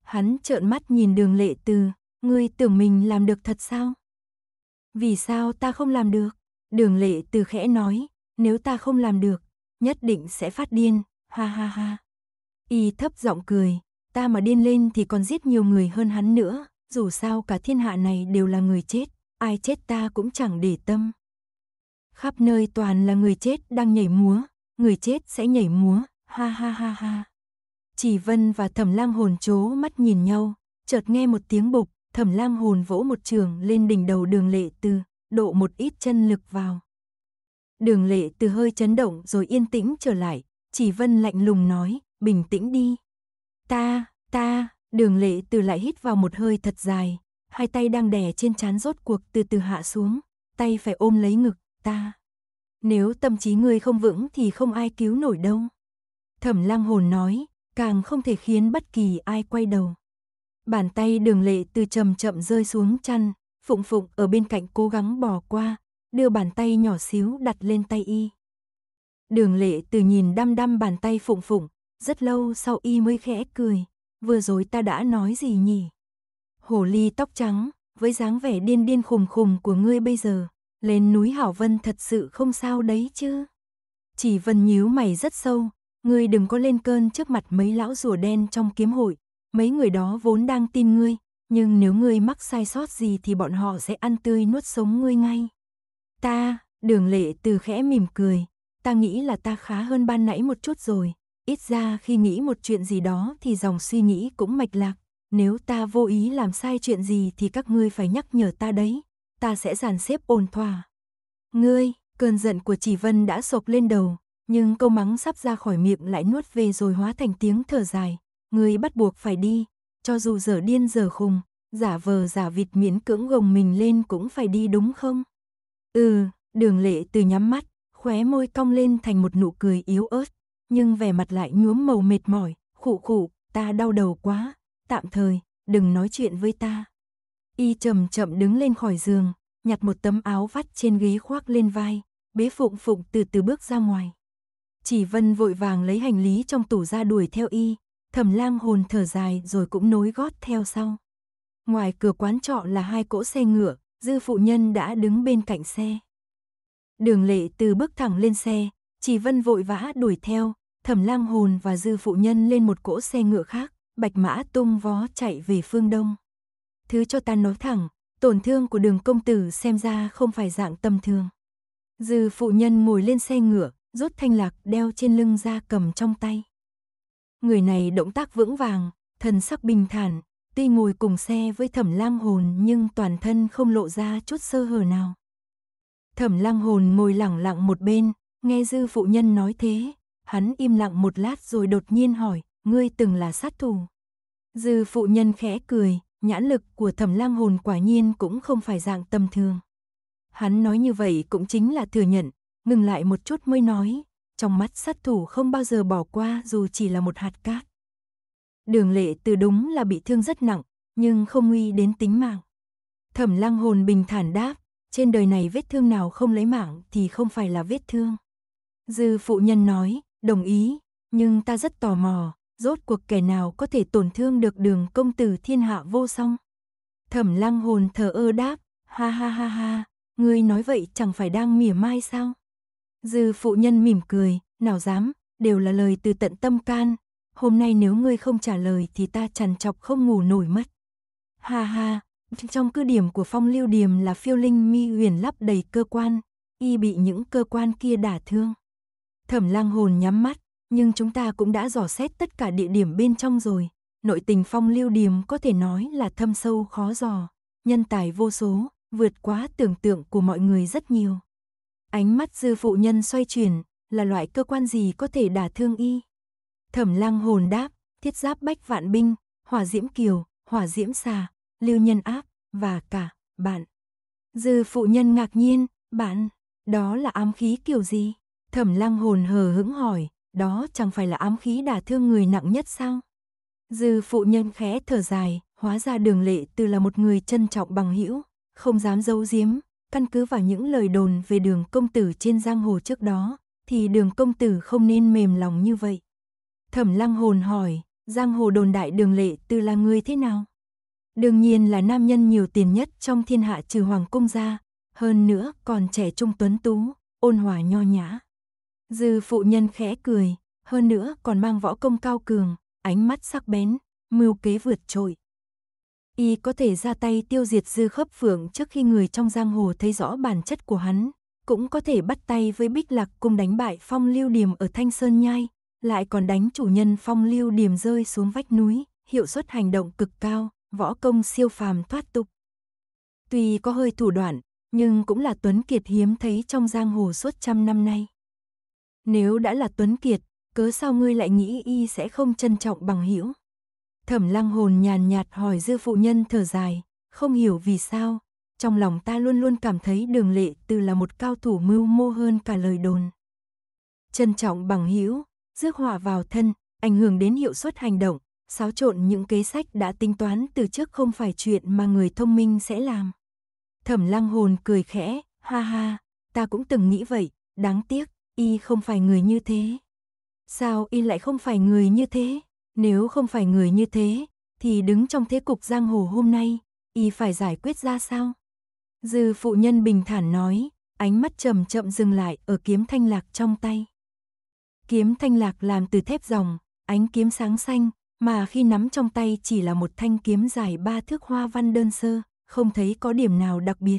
[SPEAKER 1] Hắn trợn mắt nhìn đường lệ từ, ngươi tưởng mình làm được thật sao? Vì sao ta không làm được? Đường lệ từ khẽ nói, nếu ta không làm được, nhất định sẽ phát điên, ha ha ha. Y thấp giọng cười, ta mà điên lên thì còn giết nhiều người hơn hắn nữa, dù sao cả thiên hạ này đều là người chết ai chết ta cũng chẳng để tâm. Khắp nơi toàn là người chết đang nhảy múa, người chết sẽ nhảy múa, ha ha ha ha. Chỉ Vân và Thẩm Lang Hồn chố mắt nhìn nhau, chợt nghe một tiếng bục, Thẩm Lang Hồn vỗ một trường lên đỉnh đầu Đường Lệ Từ, độ một ít chân lực vào. Đường Lệ Từ hơi chấn động rồi yên tĩnh trở lại, Chỉ Vân lạnh lùng nói, bình tĩnh đi. Ta, ta, Đường Lệ Từ lại hít vào một hơi thật dài, hai tay đang đè trên chán rốt cuộc từ từ hạ xuống, tay phải ôm lấy ngực, ta. Nếu tâm trí ngươi không vững thì không ai cứu nổi đâu. Thẩm lang hồn nói, càng không thể khiến bất kỳ ai quay đầu. Bàn tay đường lệ từ chậm chậm rơi xuống chăn, phụng phụng ở bên cạnh cố gắng bỏ qua, đưa bàn tay nhỏ xíu đặt lên tay y. Đường lệ từ nhìn đăm đăm bàn tay phụng phụng, rất lâu sau y mới khẽ cười, vừa rồi ta đã nói gì nhỉ? Hồ ly tóc trắng, với dáng vẻ điên điên khùng khùng của ngươi bây giờ, lên núi Hảo Vân thật sự không sao đấy chứ. Chỉ Vân nhíu mày rất sâu, ngươi đừng có lên cơn trước mặt mấy lão rùa đen trong kiếm hội, mấy người đó vốn đang tin ngươi, nhưng nếu ngươi mắc sai sót gì thì bọn họ sẽ ăn tươi nuốt sống ngươi ngay. Ta, đường lệ từ khẽ mỉm cười, ta nghĩ là ta khá hơn ban nãy một chút rồi, ít ra khi nghĩ một chuyện gì đó thì dòng suy nghĩ cũng mạch lạc nếu ta vô ý làm sai chuyện gì thì các ngươi phải nhắc nhở ta đấy, ta sẽ giàn xếp ổn thỏa. Ngươi, cơn giận của chỉ vân đã sộc lên đầu, nhưng câu mắng sắp ra khỏi miệng lại nuốt về rồi hóa thành tiếng thở dài. Ngươi bắt buộc phải đi, cho dù giờ điên giờ khùng, giả vờ giả vịt miễn cưỡng gồng mình lên cũng phải đi đúng không? Ừ, đường lệ từ nhắm mắt, khóe môi cong lên thành một nụ cười yếu ớt, nhưng vẻ mặt lại nhuốm màu mệt mỏi, khụ khụ, ta đau đầu quá, tạm thời, đừng nói chuyện với ta. Y chậm chậm đứng lên khỏi giường, nhặt một tấm áo vắt trên ghế khoác lên vai, bế phụng phụng từ từ bước ra ngoài. Chỉ Vân vội vàng lấy hành lý trong tủ ra đuổi theo y, thẩm lang hồn thở dài rồi cũng nối gót theo sau. Ngoài cửa quán trọ là hai cỗ xe ngựa, dư phụ nhân đã đứng bên cạnh xe. Đường lệ từ bước thẳng lên xe, chỉ Vân vội vã đuổi theo, thẩm lang hồn và dư phụ nhân lên một cỗ xe ngựa khác bạch mã tung vó chạy về phương đông. Thứ cho ta nói thẳng, tổn thương của đường công tử xem ra không phải dạng tâm thương Dư phụ nhân ngồi lên xe ngựa, rút thanh lạc đeo trên lưng ra cầm trong tay. Người này động tác vững vàng, thần sắc bình thản, tuy ngồi cùng xe với thẩm lang hồn nhưng toàn thân không lộ ra chút sơ hở nào. Thẩm lang hồn ngồi lẳng lặng một bên, nghe dư phụ nhân nói thế, hắn im lặng một lát rồi đột nhiên hỏi, ngươi từng là sát thủ. Dư phụ nhân khẽ cười, nhãn lực của thẩm lang hồn quả nhiên cũng không phải dạng tầm thường. Hắn nói như vậy cũng chính là thừa nhận, ngừng lại một chút mới nói, trong mắt sát thủ không bao giờ bỏ qua dù chỉ là một hạt cát. Đường lệ từ đúng là bị thương rất nặng, nhưng không nguy đến tính mạng. Thẩm lang hồn bình thản đáp, trên đời này vết thương nào không lấy mạng thì không phải là vết thương. Dư phụ nhân nói, đồng ý, nhưng ta rất tò mò, rốt cuộc kẻ nào có thể tổn thương được đường công tử thiên hạ vô song. Thẩm lăng hồn thờ ơ đáp, ha ha ha ha, ngươi nói vậy chẳng phải đang mỉa mai sao? Dư phụ nhân mỉm cười, nào dám, đều là lời từ tận tâm can, hôm nay nếu ngươi không trả lời thì ta trằn trọc không ngủ nổi mất. Ha ha, trong cứ điểm của phong lưu điềm là phiêu linh mi huyền lắp đầy cơ quan, y bị những cơ quan kia đả thương. Thẩm lang hồn nhắm mắt, nhưng chúng ta cũng đã dò xét tất cả địa điểm bên trong rồi. Nội tình phong lưu điềm có thể nói là thâm sâu khó dò, nhân tài vô số, vượt quá tưởng tượng của mọi người rất nhiều. Ánh mắt dư phụ nhân xoay chuyển, là loại cơ quan gì có thể đả thương y? Thẩm lăng hồn đáp, thiết giáp bách vạn binh, hỏa diễm kiều, hỏa diễm xà, lưu nhân áp, và cả, bạn. Dư phụ nhân ngạc nhiên, bạn, đó là ám khí kiểu gì? Thẩm lăng hồn hờ hững hỏi, đó chẳng phải là ám khí đả thương người nặng nhất sao? Dư phụ nhân khẽ thở dài, hóa ra đường lệ từ là một người trân trọng bằng hữu không dám giấu giếm, căn cứ vào những lời đồn về đường công tử trên giang hồ trước đó, thì đường công tử không nên mềm lòng như vậy. Thẩm lăng hồn hỏi, giang hồ đồn đại đường lệ từ là người thế nào? Đương nhiên là nam nhân nhiều tiền nhất trong thiên hạ trừ hoàng cung gia, hơn nữa còn trẻ trung tuấn tú, ôn hòa nho nhã. Dư phụ nhân khẽ cười, hơn nữa còn mang võ công cao cường, ánh mắt sắc bén, mưu kế vượt trội. Y có thể ra tay tiêu diệt dư khớp phượng trước khi người trong giang hồ thấy rõ bản chất của hắn, cũng có thể bắt tay với bích lạc cùng đánh bại phong lưu điểm ở Thanh Sơn Nhai, lại còn đánh chủ nhân phong lưu điểm rơi xuống vách núi, hiệu suất hành động cực cao, võ công siêu phàm thoát tục. Tuy có hơi thủ đoạn, nhưng cũng là tuấn kiệt hiếm thấy trong giang hồ suốt trăm năm nay. Nếu đã là Tuấn Kiệt, cớ sao ngươi lại nghĩ y sẽ không trân trọng bằng hữu Thẩm lăng hồn nhàn nhạt hỏi dư phụ nhân thở dài, không hiểu vì sao, trong lòng ta luôn luôn cảm thấy đường lệ từ là một cao thủ mưu mô hơn cả lời đồn. Trân trọng bằng hữu rước họa vào thân, ảnh hưởng đến hiệu suất hành động, xáo trộn những kế sách đã tính toán từ trước không phải chuyện mà người thông minh sẽ làm. Thẩm lăng hồn cười khẽ, ha ha, ta cũng từng nghĩ vậy, đáng tiếc, y không phải người như thế. Sao y lại không phải người như thế? Nếu không phải người như thế, thì đứng trong thế cục giang hồ hôm nay, y phải giải quyết ra sao? Dư phụ nhân bình thản nói, ánh mắt chậm chậm dừng lại ở kiếm thanh lạc trong tay. Kiếm thanh lạc làm từ thép dòng, ánh kiếm sáng xanh, mà khi nắm trong tay chỉ là một thanh kiếm dài ba thước hoa văn đơn sơ, không thấy có điểm nào đặc biệt.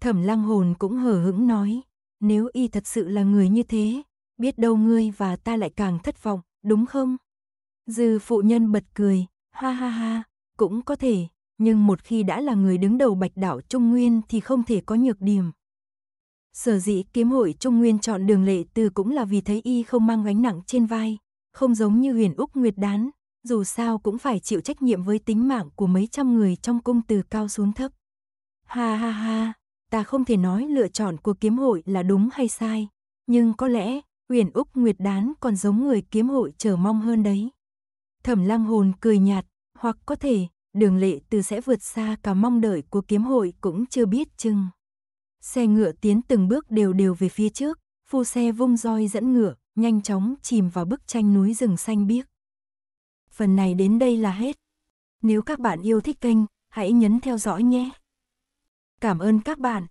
[SPEAKER 1] Thẩm lăng hồn cũng hở hững nói, nếu y thật sự là người như thế, biết đâu ngươi và ta lại càng thất vọng, đúng không? Dư phụ nhân bật cười, ha ha ha, cũng có thể, nhưng một khi đã là người đứng đầu bạch đảo Trung Nguyên thì không thể có nhược điểm. Sở dĩ kiếm hội Trung Nguyên chọn đường lệ từ cũng là vì thấy y không mang gánh nặng trên vai, không giống như huyền Úc Nguyệt Đán, dù sao cũng phải chịu trách nhiệm với tính mạng của mấy trăm người trong cung từ cao xuống thấp. Ha ha ha, ta không thể nói lựa chọn của kiếm hội là đúng hay sai, nhưng có lẽ Uyển Úc Nguyệt Đán còn giống người kiếm hội chờ mong hơn đấy. Thẩm Lăng Hồn cười nhạt, hoặc có thể Đường Lệ Từ sẽ vượt xa cả mong đợi của kiếm hội cũng chưa biết chừng. Xe ngựa tiến từng bước đều đều về phía trước, phu xe vung roi dẫn ngựa, nhanh chóng chìm vào bức tranh núi rừng xanh biếc. Phần này đến đây là hết. Nếu các bạn yêu thích kênh, hãy nhấn theo dõi nhé. Cảm ơn các bạn.